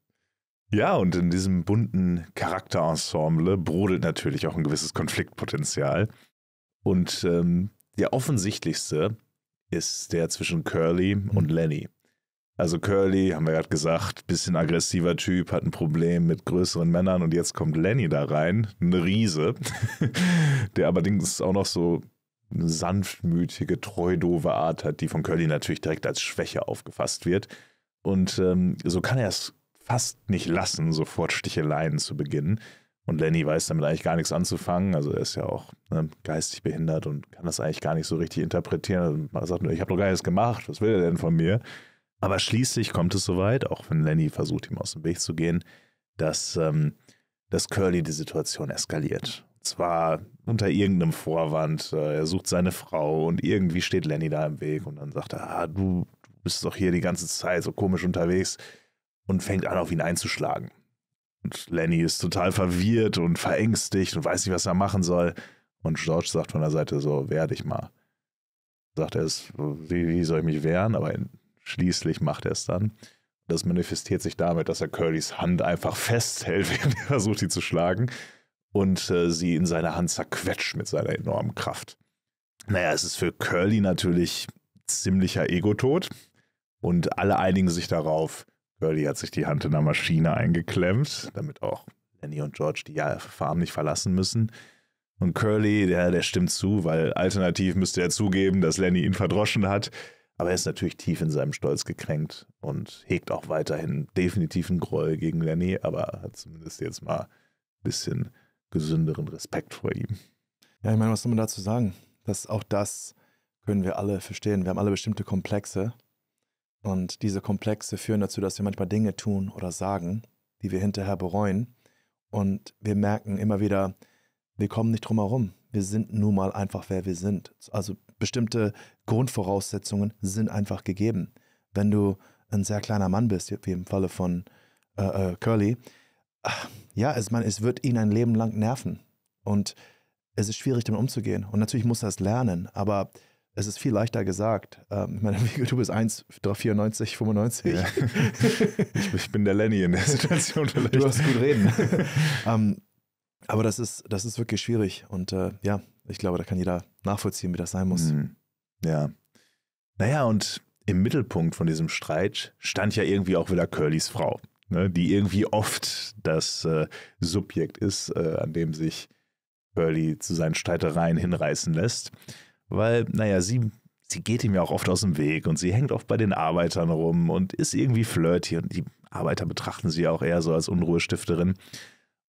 Ja, und in diesem bunten Charakterensemble brodelt natürlich auch ein gewisses Konfliktpotenzial. Und ähm, der offensichtlichste ist der zwischen Curly mhm. und Lenny. Also Curly, haben wir gerade gesagt, bisschen aggressiver Typ, hat ein Problem mit größeren Männern und jetzt kommt Lenny da rein, ein Riese, der allerdings auch noch so eine sanftmütige, treudove Art hat, die von Curly natürlich direkt als Schwäche aufgefasst wird. Und ähm, so kann er es fast nicht lassen, sofort Sticheleien zu beginnen. Und Lenny weiß damit eigentlich gar nichts anzufangen. Also er ist ja auch ne, geistig behindert und kann das eigentlich gar nicht so richtig interpretieren. Er also sagt nur, ich habe doch gar nichts gemacht, was will er denn von mir? Aber schließlich kommt es soweit, auch wenn Lenny versucht, ihm aus dem Weg zu gehen, dass, ähm, dass Curly die Situation eskaliert. zwar unter irgendeinem Vorwand, äh, er sucht seine Frau und irgendwie steht Lenny da im Weg und dann sagt er, ah, du, du bist doch hier die ganze Zeit so komisch unterwegs und fängt an, auf ihn einzuschlagen. Und Lenny ist total verwirrt und verängstigt und weiß nicht, was er machen soll. Und George sagt von der Seite so, wehr dich mal. Sagt er es, wie, wie soll ich mich wehren? Aber schließlich macht er es dann. Das manifestiert sich damit, dass er Curlys Hand einfach festhält, während er versucht, sie zu schlagen. Und äh, sie in seiner Hand zerquetscht mit seiner enormen Kraft. Naja, es ist für Curly natürlich ziemlicher Egotod. Und alle einigen sich darauf, Curly hat sich die Hand in der Maschine eingeklemmt, damit auch Lenny und George die Farm nicht verlassen müssen. Und Curly, der, der stimmt zu, weil alternativ müsste er zugeben, dass Lenny ihn verdroschen hat. Aber er ist natürlich tief in seinem Stolz gekränkt und hegt auch weiterhin definitiven Groll gegen Lenny, aber hat zumindest jetzt mal ein bisschen gesünderen Respekt vor ihm. Ja, ich meine, was soll man dazu sagen? Dass auch das können wir alle verstehen. Wir haben alle bestimmte Komplexe und diese Komplexe führen dazu, dass wir manchmal Dinge tun oder sagen, die wir hinterher bereuen. Und wir merken immer wieder, wir kommen nicht drum herum. Wir sind nun mal einfach, wer wir sind. Also bestimmte Grundvoraussetzungen sind einfach gegeben. Wenn du ein sehr kleiner Mann bist, wie im Falle von äh, äh, Curly, ja, es, man, es wird ihn ein Leben lang nerven. Und es ist schwierig, damit umzugehen. Und natürlich muss er es lernen, aber es ist viel leichter gesagt. Ähm, ich meine, du bist 1, 94, 95. Ja. ich, ich, bin der Lenny in der Situation. Vielleicht. Du hast gut reden. ähm, aber das ist, das ist wirklich schwierig. Und äh, ja, ich glaube, da kann jeder nachvollziehen, wie das sein muss. Mhm. Ja. Naja, und im Mittelpunkt von diesem Streit stand ja irgendwie auch wieder Curlys Frau, ne, die irgendwie oft das äh, Subjekt ist, äh, an dem sich Curly zu seinen Streitereien hinreißen lässt weil, naja, sie, sie geht ihm ja auch oft aus dem Weg und sie hängt oft bei den Arbeitern rum und ist irgendwie flirty und die Arbeiter betrachten sie ja auch eher so als Unruhestifterin.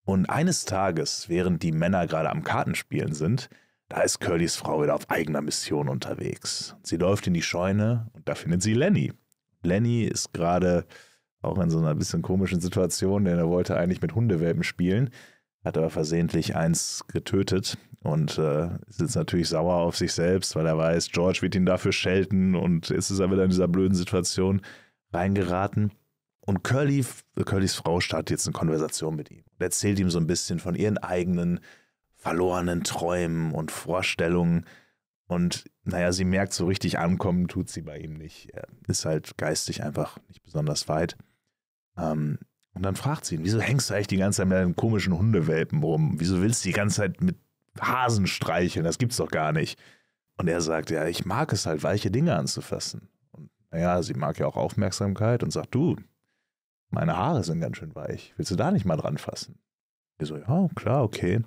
Und eines Tages, während die Männer gerade am Kartenspielen sind, da ist Curlys Frau wieder auf eigener Mission unterwegs. Sie läuft in die Scheune und da findet sie Lenny. Lenny ist gerade auch in so einer bisschen komischen Situation, denn er wollte eigentlich mit Hundewelpen spielen, hat aber versehentlich eins getötet und äh, ist natürlich sauer auf sich selbst, weil er weiß, George wird ihn dafür schelten und ist es dann wieder in dieser blöden Situation reingeraten. Und Curly, Curlys Frau startet jetzt eine Konversation mit ihm und erzählt ihm so ein bisschen von ihren eigenen verlorenen Träumen und Vorstellungen. Und naja, sie merkt, so richtig ankommen tut sie bei ihm nicht. Er ist halt geistig einfach nicht besonders weit. Ähm, und dann fragt sie ihn, wieso hängst du eigentlich die ganze Zeit mit einem komischen Hundewelpen rum? Wieso willst du die ganze Zeit mit Hasen streicheln, das gibt's doch gar nicht. Und er sagt, ja, ich mag es halt, weiche Dinge anzufassen. Und naja, sie mag ja auch Aufmerksamkeit und sagt, du, meine Haare sind ganz schön weich. Willst du da nicht mal dran fassen? Er so, ja, klar, okay.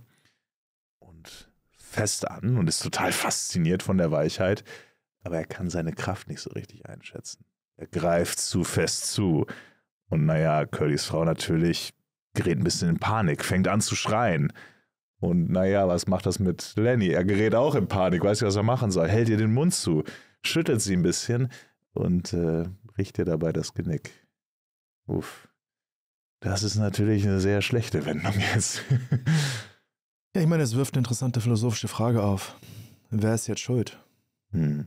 Und fest an und ist total fasziniert von der Weichheit. Aber er kann seine Kraft nicht so richtig einschätzen. Er greift zu fest zu. Und naja, Curlys Frau natürlich gerät ein bisschen in Panik, fängt an zu schreien. Und naja, was macht das mit Lenny? Er gerät auch in Panik, weiß nicht, was er machen soll. Hält ihr den Mund zu, schüttelt sie ein bisschen und äh, riecht ihr dabei das Genick. Uff. Das ist natürlich eine sehr schlechte Wendung jetzt. ja, ich meine, es wirft eine interessante philosophische Frage auf. Wer ist jetzt schuld? Hm.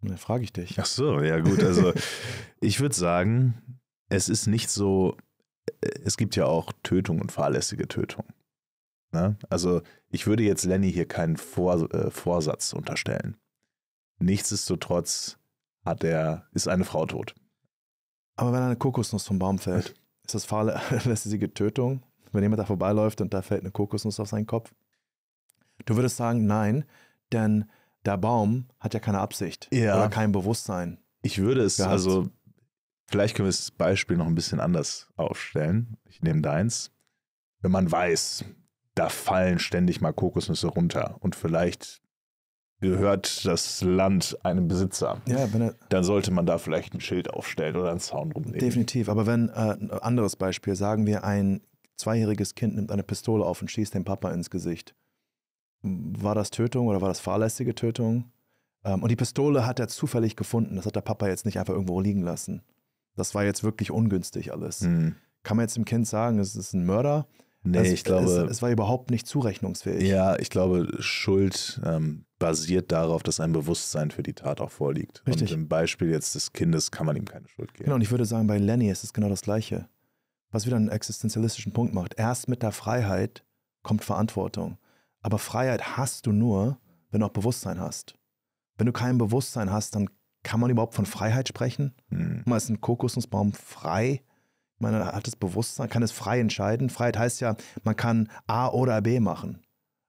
Dann ne, frage ich dich. Ach so, ja gut. Also ich würde sagen, es ist nicht so, äh, es gibt ja auch Tötung und fahrlässige Tötung. Ne? Also ich würde jetzt Lenny hier keinen Vor, äh, Vorsatz unterstellen. Nichtsdestotrotz hat er, ist eine Frau tot. Aber wenn eine Kokosnuss vom Baum fällt, ist das fahrlässige Tötung? Wenn jemand da vorbeiläuft und da fällt eine Kokosnuss auf seinen Kopf? Du würdest sagen, nein, denn der Baum hat ja keine Absicht ja. oder kein Bewusstsein. Ich würde es, gehabt. also vielleicht können wir das Beispiel noch ein bisschen anders aufstellen. Ich nehme deins. Wenn man weiß, da fallen ständig mal Kokosnüsse runter und vielleicht gehört das Land einem Besitzer. Ja, wenn er, dann sollte man da vielleicht ein Schild aufstellen oder einen Zaun rumnehmen. Definitiv, aber wenn, äh, ein anderes Beispiel, sagen wir, ein zweijähriges Kind nimmt eine Pistole auf und schießt den Papa ins Gesicht. War das Tötung oder war das fahrlässige Tötung? Ähm, und die Pistole hat er zufällig gefunden. Das hat der Papa jetzt nicht einfach irgendwo liegen lassen. Das war jetzt wirklich ungünstig alles. Mhm. Kann man jetzt dem Kind sagen, es ist ein Mörder? Nee, also, ich glaube. Es, es, war überhaupt nicht zurechnungsfähig. Ja, ich glaube, Schuld ähm, basiert darauf, dass ein Bewusstsein für die Tat auch vorliegt. Richtig. Und im Beispiel jetzt des Kindes kann man ihm keine Schuld geben. Genau, und ich würde sagen, bei Lenny ist es genau das Gleiche. Was wieder einen existenzialistischen Punkt macht. Erst mit der Freiheit kommt Verantwortung. Aber Freiheit hast du nur, wenn du auch Bewusstsein hast. Wenn du kein Bewusstsein hast, dann kann man überhaupt von Freiheit sprechen? Hm. ist ein Kokosnussbaum frei? Man hat das Bewusstsein, kann es frei entscheiden. Freiheit heißt ja, man kann A oder B machen.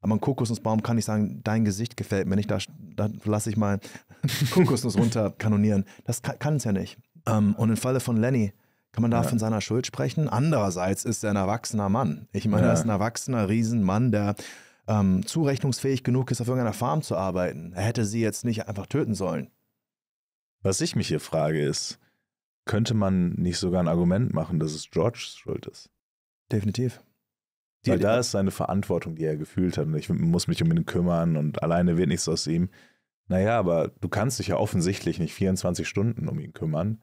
Aber ein Kokosnussbaum kann nicht sagen, dein Gesicht gefällt mir nicht, da, dann lasse ich mal Kokosnuss runter kanonieren. Das kann es ja nicht. Ähm, und im Falle von Lenny kann man da ja. von seiner Schuld sprechen. Andererseits ist er ein erwachsener Mann. Ich meine, ja. er ist ein erwachsener Riesenmann, der ähm, zurechnungsfähig genug ist, auf irgendeiner Farm zu arbeiten. Er hätte sie jetzt nicht einfach töten sollen. Was ich mich hier frage ist, könnte man nicht sogar ein Argument machen, dass es Georges Schuld ist? Definitiv. Weil da ist seine Verantwortung, die er gefühlt hat. Und ich muss mich um ihn kümmern und alleine wird nichts aus ihm. Naja, aber du kannst dich ja offensichtlich nicht 24 Stunden um ihn kümmern.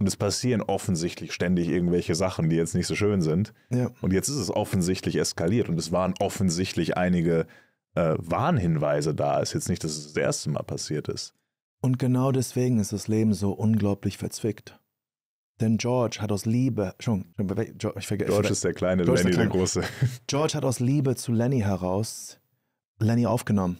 Und es passieren offensichtlich ständig irgendwelche Sachen, die jetzt nicht so schön sind. Ja. Und jetzt ist es offensichtlich eskaliert und es waren offensichtlich einige äh, Warnhinweise da. Es ist jetzt nicht, dass es das erste Mal passiert ist. Und genau deswegen ist das Leben so unglaublich verzwickt. Denn George hat aus Liebe, schon, ich vergesse. George ist der Kleine, George Lenny der, Kleine. der Große. George hat aus Liebe zu Lenny heraus Lenny aufgenommen.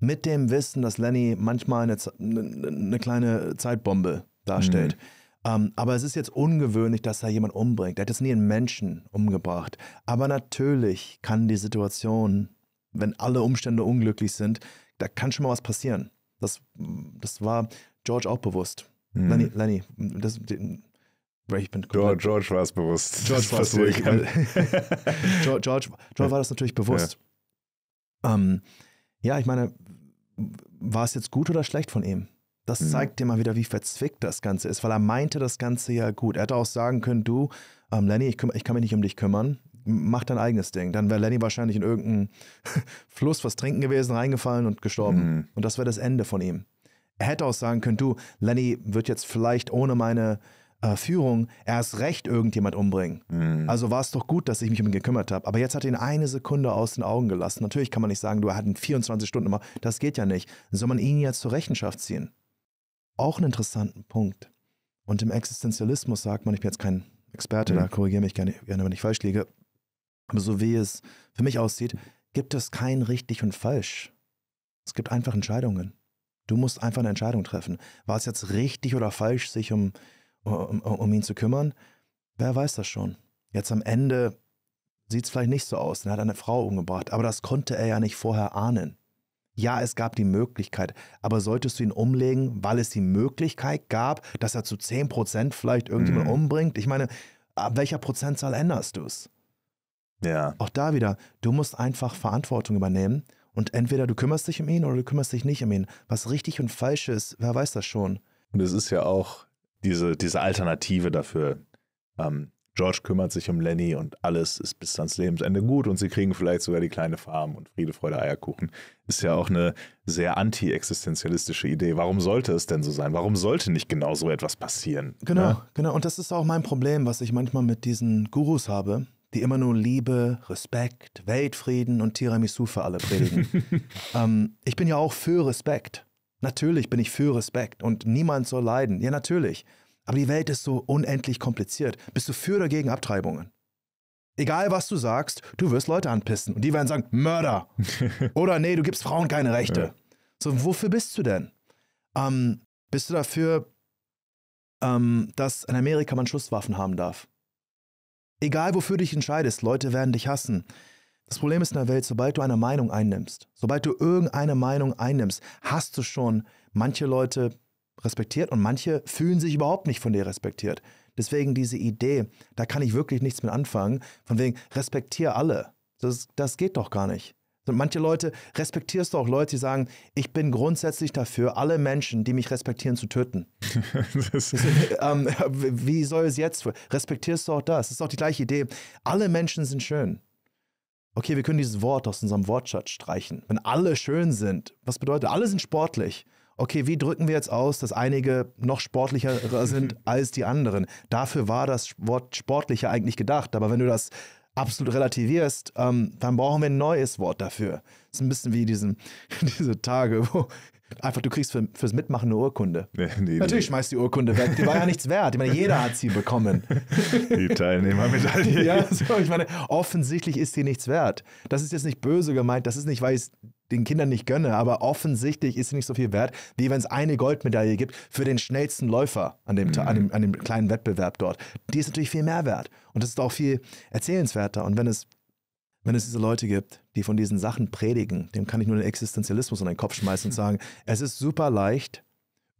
Mit dem Wissen, dass Lenny manchmal eine, eine kleine Zeitbombe darstellt. Mhm. Um, ähm, aber es ist jetzt ungewöhnlich, dass da jemand umbringt. Er hat jetzt nie einen Menschen umgebracht. Aber natürlich kann die Situation, wenn alle Umstände unglücklich sind, da kann schon mal was passieren. Das, das war George auch bewusst. Hm. Lenny, nein, nein, das, den, George, George war es bewusst. George war es bewusst. George, George, George war das natürlich bewusst. Ja. Ähm, ja. ich meine, war es jetzt gut oder schlecht von ihm? Das mhm. zeigt dir mal wieder, wie verzwickt das Ganze ist, weil er meinte das Ganze ja gut. Er hätte auch sagen können, du, ähm, Lenny, ich, ich kann mich nicht um dich kümmern, mach dein eigenes Ding. Dann wäre Lenny wahrscheinlich in irgendeinen Fluss was trinken gewesen, reingefallen und gestorben. Mhm. Und das wäre das Ende von ihm hätte auch sagen können, du, Lenny wird jetzt vielleicht ohne meine äh, Führung erst recht irgendjemand umbringen. Mhm. Also war es doch gut, dass ich mich um ihn gekümmert habe. Aber jetzt hat er ihn eine Sekunde aus den Augen gelassen. Natürlich kann man nicht sagen, du er hatten 24 Stunden gemacht. Das geht ja nicht. Soll man ihn jetzt zur Rechenschaft ziehen? Auch einen interessanten Punkt. Und im Existenzialismus sagt man, ich bin jetzt kein Experte, mhm. da korrigiere mich gerne, gerne, wenn ich falsch liege. Aber so wie es für mich aussieht, gibt es kein richtig und falsch. Es gibt einfach Entscheidungen. Du musst einfach eine Entscheidung treffen. War es jetzt richtig oder falsch, sich um, um, um ihn zu kümmern? Wer weiß das schon? Jetzt am Ende sieht es vielleicht nicht so aus. Er hat eine Frau umgebracht, aber das konnte er ja nicht vorher ahnen. Ja, es gab die Möglichkeit, aber solltest du ihn umlegen, weil es die Möglichkeit gab, dass er zu 10% vielleicht irgendjemand mhm. umbringt? Ich meine, ab welcher Prozentzahl änderst du es? Ja. Auch da wieder, du musst einfach Verantwortung übernehmen und entweder du kümmerst dich um ihn oder du kümmerst dich nicht um ihn. Was richtig und falsch ist, wer weiß das schon. Und es ist ja auch diese, diese Alternative dafür. Ähm, George kümmert sich um Lenny und alles ist bis ans Lebensende gut und sie kriegen vielleicht sogar die kleine Farm und Friede, Freude, Eierkuchen. Ist ja auch eine sehr anti-existenzialistische Idee. Warum sollte es denn so sein? Warum sollte nicht genau so etwas passieren? Genau, ne? genau. Und das ist auch mein Problem, was ich manchmal mit diesen Gurus habe, die immer nur Liebe, Respekt, Weltfrieden und Tiramisu für alle predigen. ähm, ich bin ja auch für Respekt. Natürlich bin ich für Respekt und niemand soll leiden. Ja, natürlich. Aber die Welt ist so unendlich kompliziert. Bist du für oder gegen Abtreibungen? Egal was du sagst, du wirst Leute anpissen und die werden sagen, Mörder. oder nee, du gibst Frauen keine Rechte. Ja. So, wofür bist du denn? Ähm, bist du dafür, ähm, dass in Amerika man Schusswaffen haben darf? Egal wofür du dich entscheidest, Leute werden dich hassen. Das Problem ist in der Welt, sobald du eine Meinung einnimmst, sobald du irgendeine Meinung einnimmst, hast du schon manche Leute respektiert und manche fühlen sich überhaupt nicht von dir respektiert. Deswegen diese Idee, da kann ich wirklich nichts mit anfangen, von wegen respektiere alle. Das, das geht doch gar nicht. Und manche Leute respektierst du auch Leute, die sagen, ich bin grundsätzlich dafür, alle Menschen, die mich respektieren, zu töten. ähm, wie soll es jetzt? Respektierst du auch das? Das ist auch die gleiche Idee. Alle Menschen sind schön. Okay, wir können dieses Wort aus unserem Wortschatz streichen. Wenn alle schön sind, was bedeutet, alle sind sportlich. Okay, wie drücken wir jetzt aus, dass einige noch sportlicher sind als die anderen? Dafür war das Wort sportlicher eigentlich gedacht. Aber wenn du das absolut relativierst, ähm, dann brauchen wir ein neues Wort dafür. Das ist ein bisschen wie diesen, diese Tage, wo Einfach, du kriegst für, fürs Mitmachen eine Urkunde. Nee, nee, Natürlich nee. schmeißt die Urkunde weg. Die war ja nichts wert. Ich meine, jeder hat sie bekommen. Die Teilnehmermedaille. ja, so, ich meine, offensichtlich ist sie nichts wert. Das ist jetzt nicht böse gemeint. Das ist nicht, weil ich es den Kindern nicht gönne, aber offensichtlich ist sie nicht so viel wert, wie wenn es eine Goldmedaille gibt für den schnellsten Läufer an dem, mhm. an, dem, mhm. an dem kleinen Wettbewerb dort. Die ist natürlich viel mehr wert. Und das ist auch viel erzählenswerter. Und wenn es wenn es diese Leute gibt, die von diesen Sachen predigen, dem kann ich nur den Existenzialismus in den Kopf schmeißen und sagen, es ist super leicht,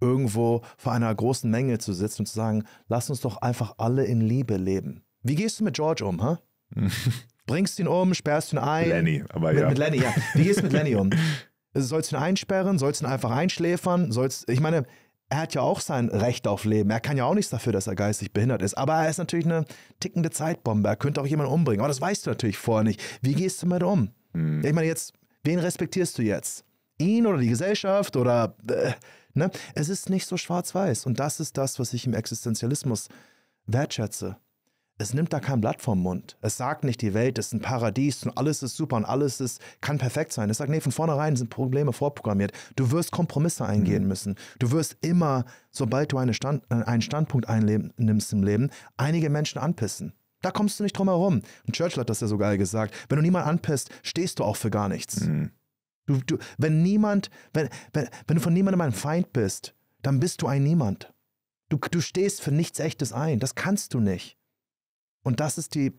irgendwo vor einer großen Menge zu sitzen und zu sagen, lass uns doch einfach alle in Liebe leben. Wie gehst du mit George um, ha? Huh? Bringst ihn um, sperrst ihn ein. Lenny, aber mit, ja. Mit Lenny, ja. Wie gehst du mit Lenny um? Sollst du ihn einsperren? Sollst du ihn einfach einschläfern? Sollst, ich meine, er hat ja auch sein Recht auf Leben. Er kann ja auch nichts dafür, dass er geistig behindert ist. Aber er ist natürlich eine tickende Zeitbombe. Er könnte auch jemanden umbringen. Aber das weißt du natürlich vorher nicht. Wie gehst du damit um? Hm. Ich meine, jetzt, wen respektierst du jetzt? Ihn oder die Gesellschaft oder. Äh, ne? Es ist nicht so schwarz-weiß. Und das ist das, was ich im Existenzialismus wertschätze. Es nimmt da kein Blatt vom Mund. Es sagt nicht, die Welt ist ein Paradies und alles ist super und alles ist, kann perfekt sein. Es sagt, nee, von vornherein sind Probleme vorprogrammiert. Du wirst Kompromisse eingehen mhm. müssen. Du wirst immer, sobald du Stand, äh, einen Standpunkt einnimmst im Leben, einige Menschen anpissen. Da kommst du nicht drum herum. Und Churchill hat das ja so geil gesagt. Wenn du niemanden anpisst, stehst du auch für gar nichts. Mhm. Du, du, wenn niemand, wenn, wenn, wenn du von niemandem ein Feind bist, dann bist du ein Niemand. Du, du stehst für nichts Echtes ein. Das kannst du nicht. Und das ist die,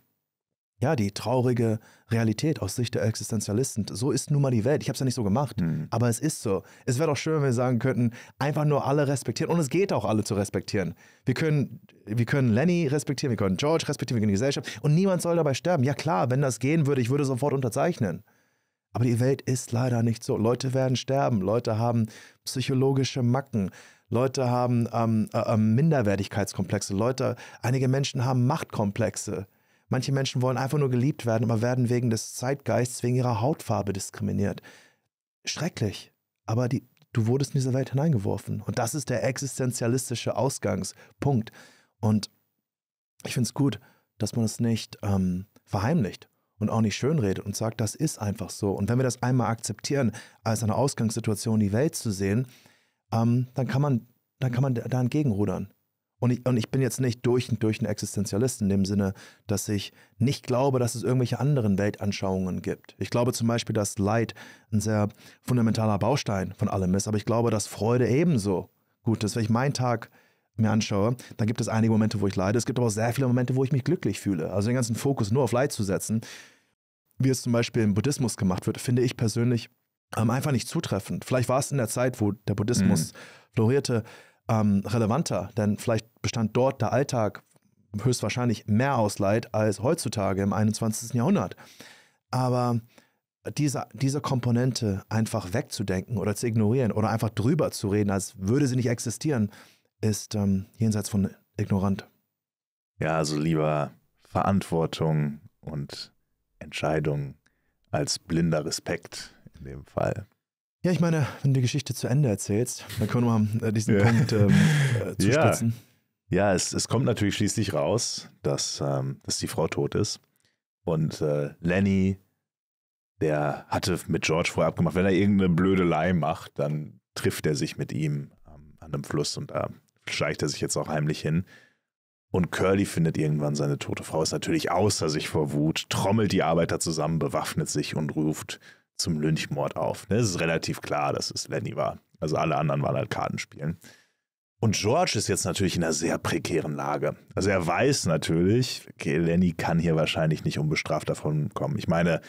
ja, die traurige Realität aus Sicht der Existenzialisten. So ist nun mal die Welt. Ich habe es ja nicht so gemacht, mhm. aber es ist so. Es wäre doch schön, wenn wir sagen könnten, einfach nur alle respektieren. Und es geht auch, alle zu respektieren. Wir können, wir können Lenny respektieren, wir können George respektieren, wir können die Gesellschaft. Und niemand soll dabei sterben. Ja klar, wenn das gehen würde, ich würde sofort unterzeichnen. Aber die Welt ist leider nicht so. Leute werden sterben, Leute haben psychologische Macken, Leute haben ähm, äh, ähm, Minderwertigkeitskomplexe, Leute, einige Menschen haben Machtkomplexe. Manche Menschen wollen einfach nur geliebt werden, aber werden wegen des Zeitgeists, wegen ihrer Hautfarbe diskriminiert. Schrecklich. Aber die, du wurdest in diese Welt hineingeworfen. Und das ist der existenzialistische Ausgangspunkt. Und ich finde es gut, dass man es nicht ähm, verheimlicht und auch nicht schönredet und sagt, das ist einfach so. Und wenn wir das einmal akzeptieren, als eine Ausgangssituation die Welt zu sehen, ähm, dann kann man, dann kann man da entgegenrudern. Und ich, und ich bin jetzt nicht durch und durch ein Existenzialist in dem Sinne, dass ich nicht glaube, dass es irgendwelche anderen Weltanschauungen gibt. Ich glaube zum Beispiel, dass Leid ein sehr fundamentaler Baustein von allem ist, aber ich glaube, dass Freude ebenso gut ist. Wenn ich meinen Tag mir anschaue, dann gibt es einige Momente, wo ich leide. Es gibt aber auch sehr viele Momente, wo ich mich glücklich fühle. Also den ganzen Fokus nur auf Leid zu setzen, wie es zum Beispiel im Buddhismus gemacht wird, finde ich persönlich ähm, einfach nicht zutreffend. Vielleicht war es in der Zeit, wo der Buddhismus mhm. florierte, ähm, relevanter, denn vielleicht bestand dort der Alltag höchstwahrscheinlich mehr aus Leid als heutzutage im 21. Jahrhundert. Aber diese, diese Komponente einfach wegzudenken oder zu ignorieren oder einfach drüber zu reden, als würde sie nicht existieren, ist ähm, jenseits von ignorant. Ja, also lieber Verantwortung und Entscheidung als blinder Respekt in dem Fall. Ja, ich meine, wenn du die Geschichte zu Ende erzählst, dann können wir äh, diesen ja. Punkt ähm, äh, zuspitzen. Ja, ja es, es, kommt natürlich schließlich raus, dass, ähm, dass die Frau tot ist. Und äh, Lenny, der hatte mit George vorher abgemacht, wenn er irgendeine Blödelei macht, dann trifft er sich mit ihm ähm, an einem Fluss und da steigt er sich jetzt auch heimlich hin. Und Curly findet irgendwann seine tote Frau, ist natürlich außer sich vor Wut, trommelt die Arbeiter zusammen, bewaffnet sich und ruft zum Lynchmord auf. Ne? Es ist relativ klar, dass es Lenny war. Also alle anderen waren halt Kartenspielen. Und George ist jetzt natürlich in einer sehr prekären Lage. Also er weiß natürlich, okay, Lenny kann hier wahrscheinlich nicht unbestraft davon kommen. Ich meine,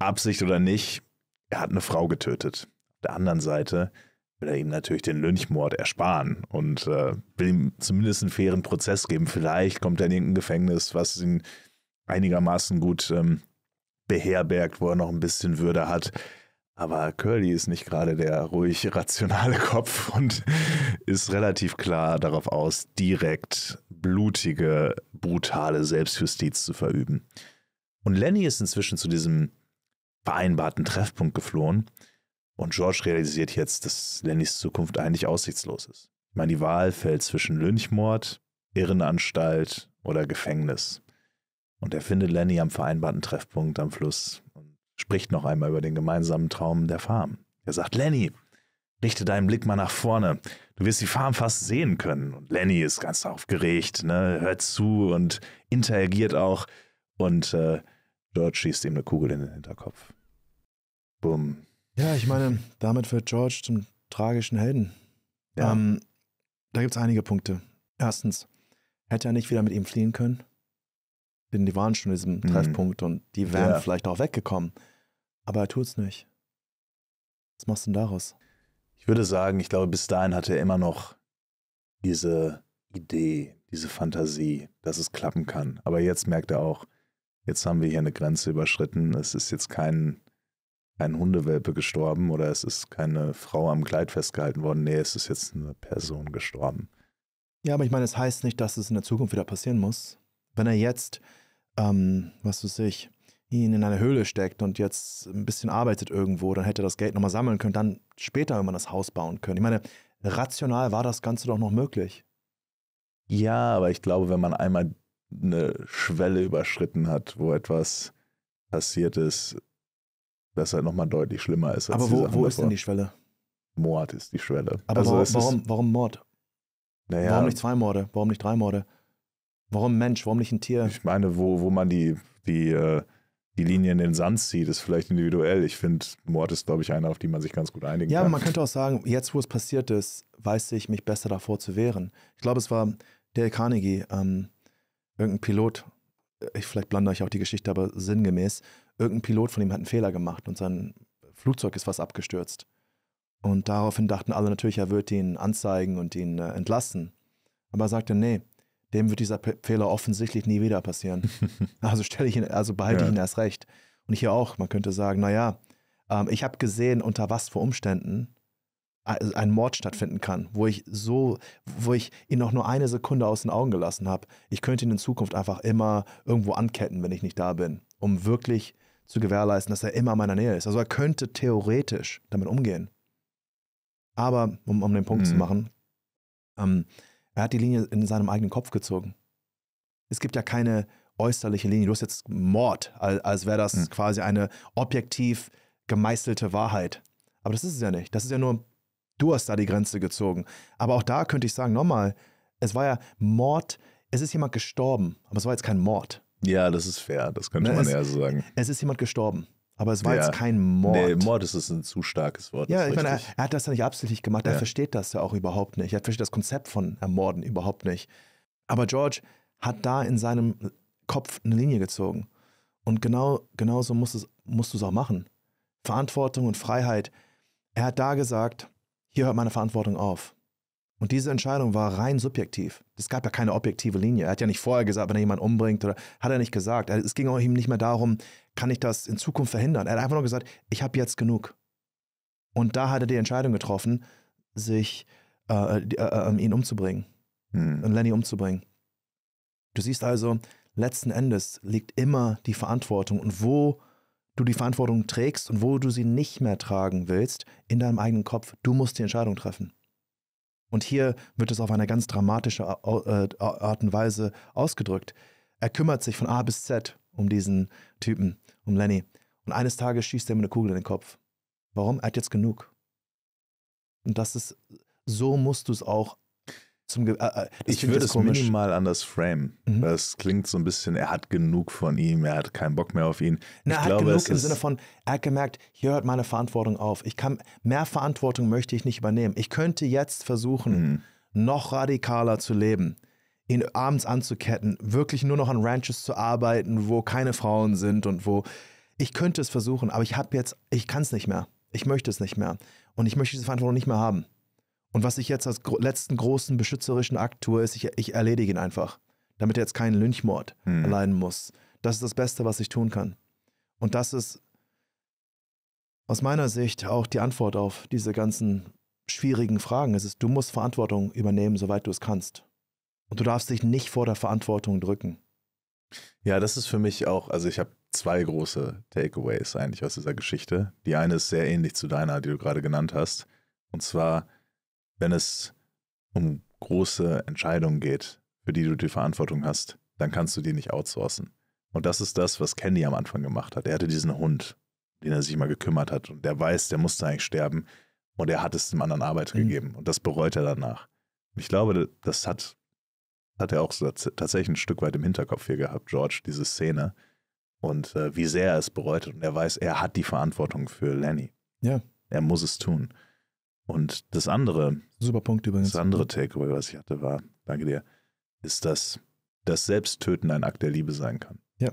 Absicht oder nicht, er hat eine Frau getötet. Auf der anderen Seite will er ihm natürlich den Lynchmord ersparen und äh, will ihm zumindest einen fairen Prozess geben. Vielleicht kommt er in irgendein Gefängnis, was ihn einigermaßen gut ähm, beherbergt, wo er noch ein bisschen Würde hat. Aber Curly ist nicht gerade der ruhig rationale Kopf und ist relativ klar darauf aus, direkt blutige, brutale Selbstjustiz zu verüben. Und Lenny ist inzwischen zu diesem vereinbarten Treffpunkt geflohen und George realisiert jetzt, dass Lennys Zukunft eigentlich aussichtslos ist. Ich meine, die Wahl fällt zwischen Lynchmord, Irrenanstalt oder Gefängnis. Und er findet Lenny am vereinbarten Treffpunkt am Fluss und spricht noch einmal über den gemeinsamen Traum der Farm. Er sagt, Lenny, richte deinen Blick mal nach vorne. Du wirst die Farm fast sehen können. Und Lenny ist ganz aufgeregt, ne? hört zu und interagiert auch. Und äh, George schießt ihm eine Kugel in den Hinterkopf. Bumm. Ja, ich meine, damit wird George zum tragischen Helden. Ja. Ähm, da gibt es einige Punkte. Erstens, hätte er nicht wieder mit ihm fliehen können? denn die waren schon in diesem mhm. Treffpunkt und die wären ja. vielleicht auch weggekommen. Aber er tut's nicht. Was machst du denn daraus? Ich würde sagen, ich glaube, bis dahin hatte er immer noch diese Idee, diese Fantasie, dass es klappen kann. Aber jetzt merkt er auch, jetzt haben wir hier eine Grenze überschritten. Es ist jetzt kein, kein Hundewelpe gestorben oder es ist keine Frau am Kleid festgehalten worden. Nee, es ist jetzt eine Person gestorben. Ja, aber ich meine, es das heißt nicht, dass es in der Zukunft wieder passieren muss. Wenn er jetzt ähm, was weiß ich, ihn in eine Höhle steckt und jetzt ein bisschen arbeitet irgendwo, dann hätte er das Geld nochmal sammeln können, dann später man das Haus bauen können. Ich meine, rational war das Ganze doch noch möglich. Ja, aber ich glaube, wenn man einmal eine Schwelle überschritten hat, wo etwas passiert ist, das halt nochmal deutlich schlimmer ist. Als aber wo, wo ist denn die Schwelle? Mord ist die Schwelle. Aber also warum, warum, warum Mord? Naja, warum nicht zwei Morde? Warum nicht drei Morde? Warum Mensch? Warum nicht ein Tier? Ich meine, wo, wo man die, die, äh, die Linie in den Sand zieht, ist vielleicht individuell. Ich finde, Mord ist, glaube ich, einer, auf die man sich ganz gut einigen ja, kann. Ja, man könnte auch sagen, jetzt, wo es passiert ist, weiß ich, mich besser davor zu wehren. Ich glaube, es war Dale Carnegie, ähm, irgendein Pilot, äh, ich, vielleicht blande ich auch die Geschichte, aber sinngemäß, irgendein Pilot von ihm hat einen Fehler gemacht und sein Flugzeug ist was abgestürzt. Und daraufhin dachten alle natürlich, er wird ihn anzeigen und ihn äh, entlassen. Aber er sagte, nee, dem wird dieser Fehler offensichtlich nie wieder passieren. also stelle ich ihn, also behalte ja. ich ihn erst recht. Und hier auch, man könnte sagen, naja, ähm, ich habe gesehen, unter was für Umständen ein Mord stattfinden kann, wo ich so, wo ich ihn noch nur eine Sekunde aus den Augen gelassen habe. Ich könnte ihn in Zukunft einfach immer irgendwo anketten, wenn ich nicht da bin, um wirklich zu gewährleisten, dass er immer in meiner Nähe ist. Also er könnte theoretisch damit umgehen. Aber um, um den Punkt mhm. zu machen, ähm, er hat die Linie in seinem eigenen Kopf gezogen. Es gibt ja keine äußerliche Linie. Du hast jetzt Mord, als, als wäre das mhm. quasi eine objektiv gemeißelte Wahrheit. Aber das ist es ja nicht. Das ist ja nur, du hast da die Grenze gezogen. Aber auch da könnte ich sagen, nochmal, es war ja Mord, es ist jemand gestorben, aber es war jetzt kein Mord. Ja, das ist fair, das könnte ne, man es, eher so sagen. Es ist jemand gestorben. Aber es war ja. jetzt kein Mord. Nee, Mord ist ein zu starkes Wort. Ja, ich meine, er, er, hat das ja nicht absichtlich gemacht. Ja. Er versteht das ja auch überhaupt nicht. Er versteht das Konzept von Ermorden überhaupt nicht. Aber George hat da in seinem Kopf eine Linie gezogen. Und genau, genau so musst, musst du es auch machen. Verantwortung und Freiheit. Er hat da gesagt, hier hört meine Verantwortung auf. Und diese Entscheidung war rein subjektiv. Es gab ja keine objektive Linie. Er hat ja nicht vorher gesagt, wenn er jemanden umbringt oder hat er nicht gesagt. Es ging auch ihm nicht mehr darum, kann ich das in Zukunft verhindern. Er hat einfach nur gesagt, ich habe jetzt genug. Und da hat er die Entscheidung getroffen, sich äh, äh, äh ähm, ihn umzubringen hm. und Lenny umzubringen. Du siehst also, letzten Endes liegt immer die Verantwortung und wo du die Verantwortung trägst und wo du sie nicht mehr tragen willst, in deinem eigenen Kopf. Du musst die Entscheidung treffen. Und hier wird es auf eine ganz dramatische äh, Art und Weise ausgedrückt. Er kümmert sich von A bis Z um diesen Typen, um Lenny. Und eines Tages schießt er ihm eine Kugel in den Kopf. Warum? Er hat jetzt genug. Und das ist, so musst du es auch zum, äh, äh ich würde es komisch. minimal anders framen. Mhm. Das klingt so ein bisschen, er hat genug von ihm, er hat keinen Bock mehr auf ihn. Na, ich er glaube, hat genug im Sinne von, er hat gemerkt, hier hört meine Verantwortung auf. Ich kann, mehr Verantwortung möchte ich nicht übernehmen. Ich könnte jetzt versuchen, mhm. noch radikaler zu leben, ihn abends anzuketten, wirklich nur noch an Ranches zu arbeiten, wo keine Frauen sind und wo. Ich könnte es versuchen, aber ich habe jetzt, ich kann es nicht mehr. Ich möchte es nicht mehr. Und ich möchte diese Verantwortung nicht mehr haben. Und was ich jetzt als gro letzten großen beschützerischen Akt tue, ist, ich, ich erledige ihn einfach, damit er jetzt keinen Lynchmord hm. erleiden muss. Das ist das Beste, was ich tun kann. Und das ist aus meiner Sicht auch die Antwort auf diese ganzen schwierigen Fragen. Es ist, du musst Verantwortung übernehmen, soweit du es kannst. Und du darfst dich nicht vor der Verantwortung drücken. Ja, das ist für mich auch, also ich habe zwei große Takeaways eigentlich aus dieser Geschichte. Die eine ist sehr ähnlich zu deiner, die du gerade genannt hast. Und zwar, wenn es um große Entscheidungen geht, für die du die Verantwortung hast, dann kannst du die nicht outsourcen. Und das ist das, was Candy am Anfang gemacht hat. Er hatte diesen Hund, den er sich mal gekümmert hat. Und der weiß, der musste eigentlich sterben. Und er hat es dem anderen Arbeiter mhm. gegeben. Und das bereut er danach. Ich glaube, das hat, hat er auch so tatsächlich ein Stück weit im Hinterkopf hier gehabt, George, diese Szene. Und äh, wie sehr er es bereut. Und er weiß, er hat die Verantwortung für Lenny. Ja. Er muss es tun. Und das andere, super Punkt übrigens. Das andere Takeaway, was ich hatte, war, danke dir, ist, dass das Selbsttöten ein Akt der Liebe sein kann. Ja.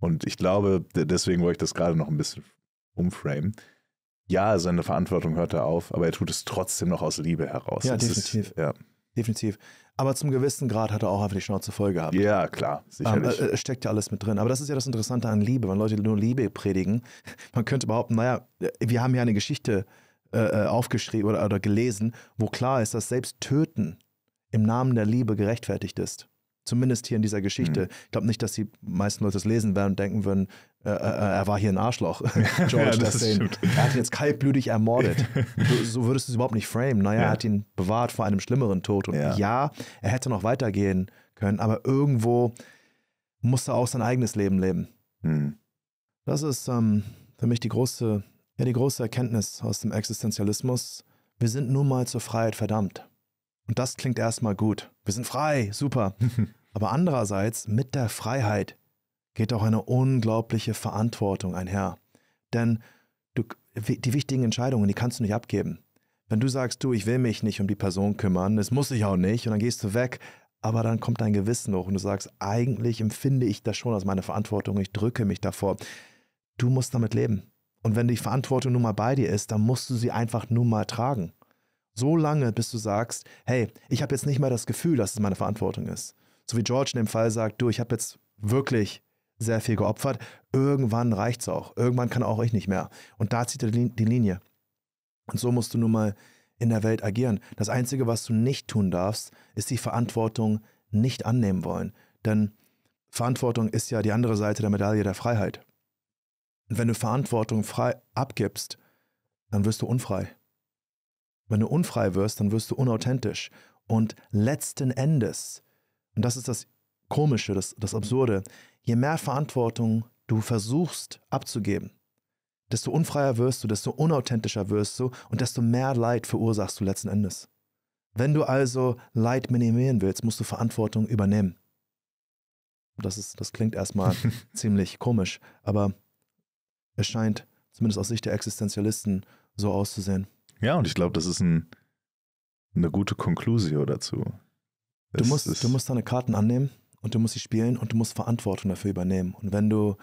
Und ich glaube, deswegen wollte ich das gerade noch ein bisschen umframen. Ja, seine Verantwortung hört er auf, aber er tut es trotzdem noch aus Liebe heraus. Ja, das definitiv. Ist, ja. Definitiv. Aber zum gewissen Grad hat er auch einfach die Schnauze voll gehabt. Ja, klar, sicherlich. Ähm, äh, steckt ja alles mit drin. Aber das ist ja das Interessante an Liebe, wenn Leute nur Liebe predigen. Man könnte behaupten, naja, wir haben ja eine Geschichte äh, äh, äh, aufgeschrieben oder, oder gelesen, wo klar ist, dass selbst Töten im Namen der Liebe gerechtfertigt ist. Zumindest hier in dieser Geschichte. Mhm. Ich glaube nicht, dass die meisten Leute das lesen werden und denken würden, äh, äh, äh er war hier ein Arschloch. George ja, das Er hat ihn jetzt kaltblütig ermordet. so, so würdest du es überhaupt nicht framen. Naja, ja. er hat ihn bewahrt vor einem schlimmeren Tod. Und ja. ja, er hätte noch weitergehen können, aber irgendwo musste er auch sein eigenes Leben leben. Mhm. Das ist ähm, für mich die große ja, die große Erkenntnis aus dem Existenzialismus, wir sind nun mal zur Freiheit verdammt. Und das klingt erstmal gut. Wir sind frei, super. Aber andererseits, mit der Freiheit geht auch eine unglaubliche Verantwortung einher. Denn du, die wichtigen Entscheidungen, die kannst du nicht abgeben. Wenn du sagst, du, ich will mich nicht um die Person kümmern, das muss ich auch nicht, und dann gehst du weg, aber dann kommt dein Gewissen hoch und du sagst, eigentlich empfinde ich das schon als meine Verantwortung, ich drücke mich davor. Du musst damit leben. Und wenn die Verantwortung nun mal bei dir ist, dann musst du sie einfach nun mal tragen. So lange, bis du sagst, hey, ich habe jetzt nicht mehr das Gefühl, dass es meine Verantwortung ist. So wie George in dem Fall sagt, du, ich habe jetzt wirklich sehr viel geopfert. Irgendwann reicht es auch. Irgendwann kann auch ich nicht mehr. Und da zieht er die Linie. Und so musst du nun mal in der Welt agieren. Das Einzige, was du nicht tun darfst, ist die Verantwortung nicht annehmen wollen. Denn Verantwortung ist ja die andere Seite der Medaille der Freiheit. Und wenn du Verantwortung frei abgibst, dann wirst du unfrei. Wenn du unfrei wirst, dann wirst du unauthentisch. Und letzten Endes, und das ist das Komische, das, das Absurde, je mehr Verantwortung du versuchst abzugeben, desto unfreier wirst du, desto unauthentischer wirst du und desto mehr Leid verursachst du letzten Endes. Wenn du also Leid minimieren willst, musst du Verantwortung übernehmen. Das, ist, das klingt erstmal ziemlich komisch, aber es scheint, zumindest aus Sicht der Existenzialisten, so auszusehen. Ja, und ich glaube, das ist ein, eine gute Konklusio dazu. du musst, du musst deine Karten annehmen und du musst sie spielen und du musst Verantwortung dafür übernehmen. Und wenn du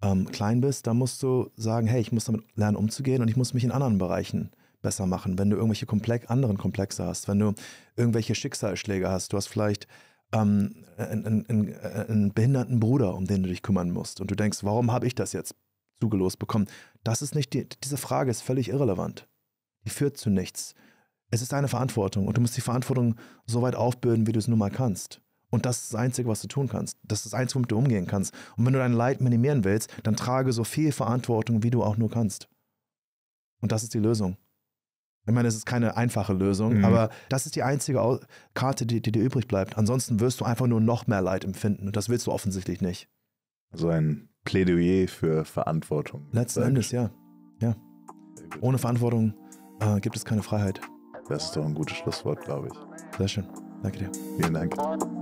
ähm, klein bist, dann musst du sagen, hey, ich muss damit lernen umzugehen und ich muss mich in anderen Bereichen besser machen. Wenn du irgendwelche Komplex anderen Komplexe hast, wenn du irgendwelche Schicksalsschläge hast, du hast vielleicht ähm, einen, einen, einen behinderten Bruder, um den du dich kümmern musst und du denkst, warum habe ich das jetzt? zugelost bekommen. Das ist nicht, die, diese Frage ist völlig irrelevant. Die führt zu nichts. Es ist deine Verantwortung und du musst die Verantwortung so weit aufbürden, wie du es nur mal kannst. Und das ist das Einzige, was du tun kannst. Das ist das Einzige, womit du umgehen kannst. Und wenn du dein Leid minimieren willst, dann trage so viel Verantwortung, wie du auch nur kannst. Und das ist die Lösung. Ich meine, es ist keine einfache Lösung, mhm. aber das ist die einzige Karte, die, die, dir übrig bleibt. Ansonsten wirst du einfach nur noch mehr Leid empfinden. Und das willst du offensichtlich nicht. Also ein Plädoyer für Verantwortung. Letzten Zeit. Endes, ja. ja. Ohne Verantwortung äh, gibt es keine Freiheit. Das ist doch ein gutes Schlusswort, glaube ich. Sehr schön. Danke dir. Vielen Dank.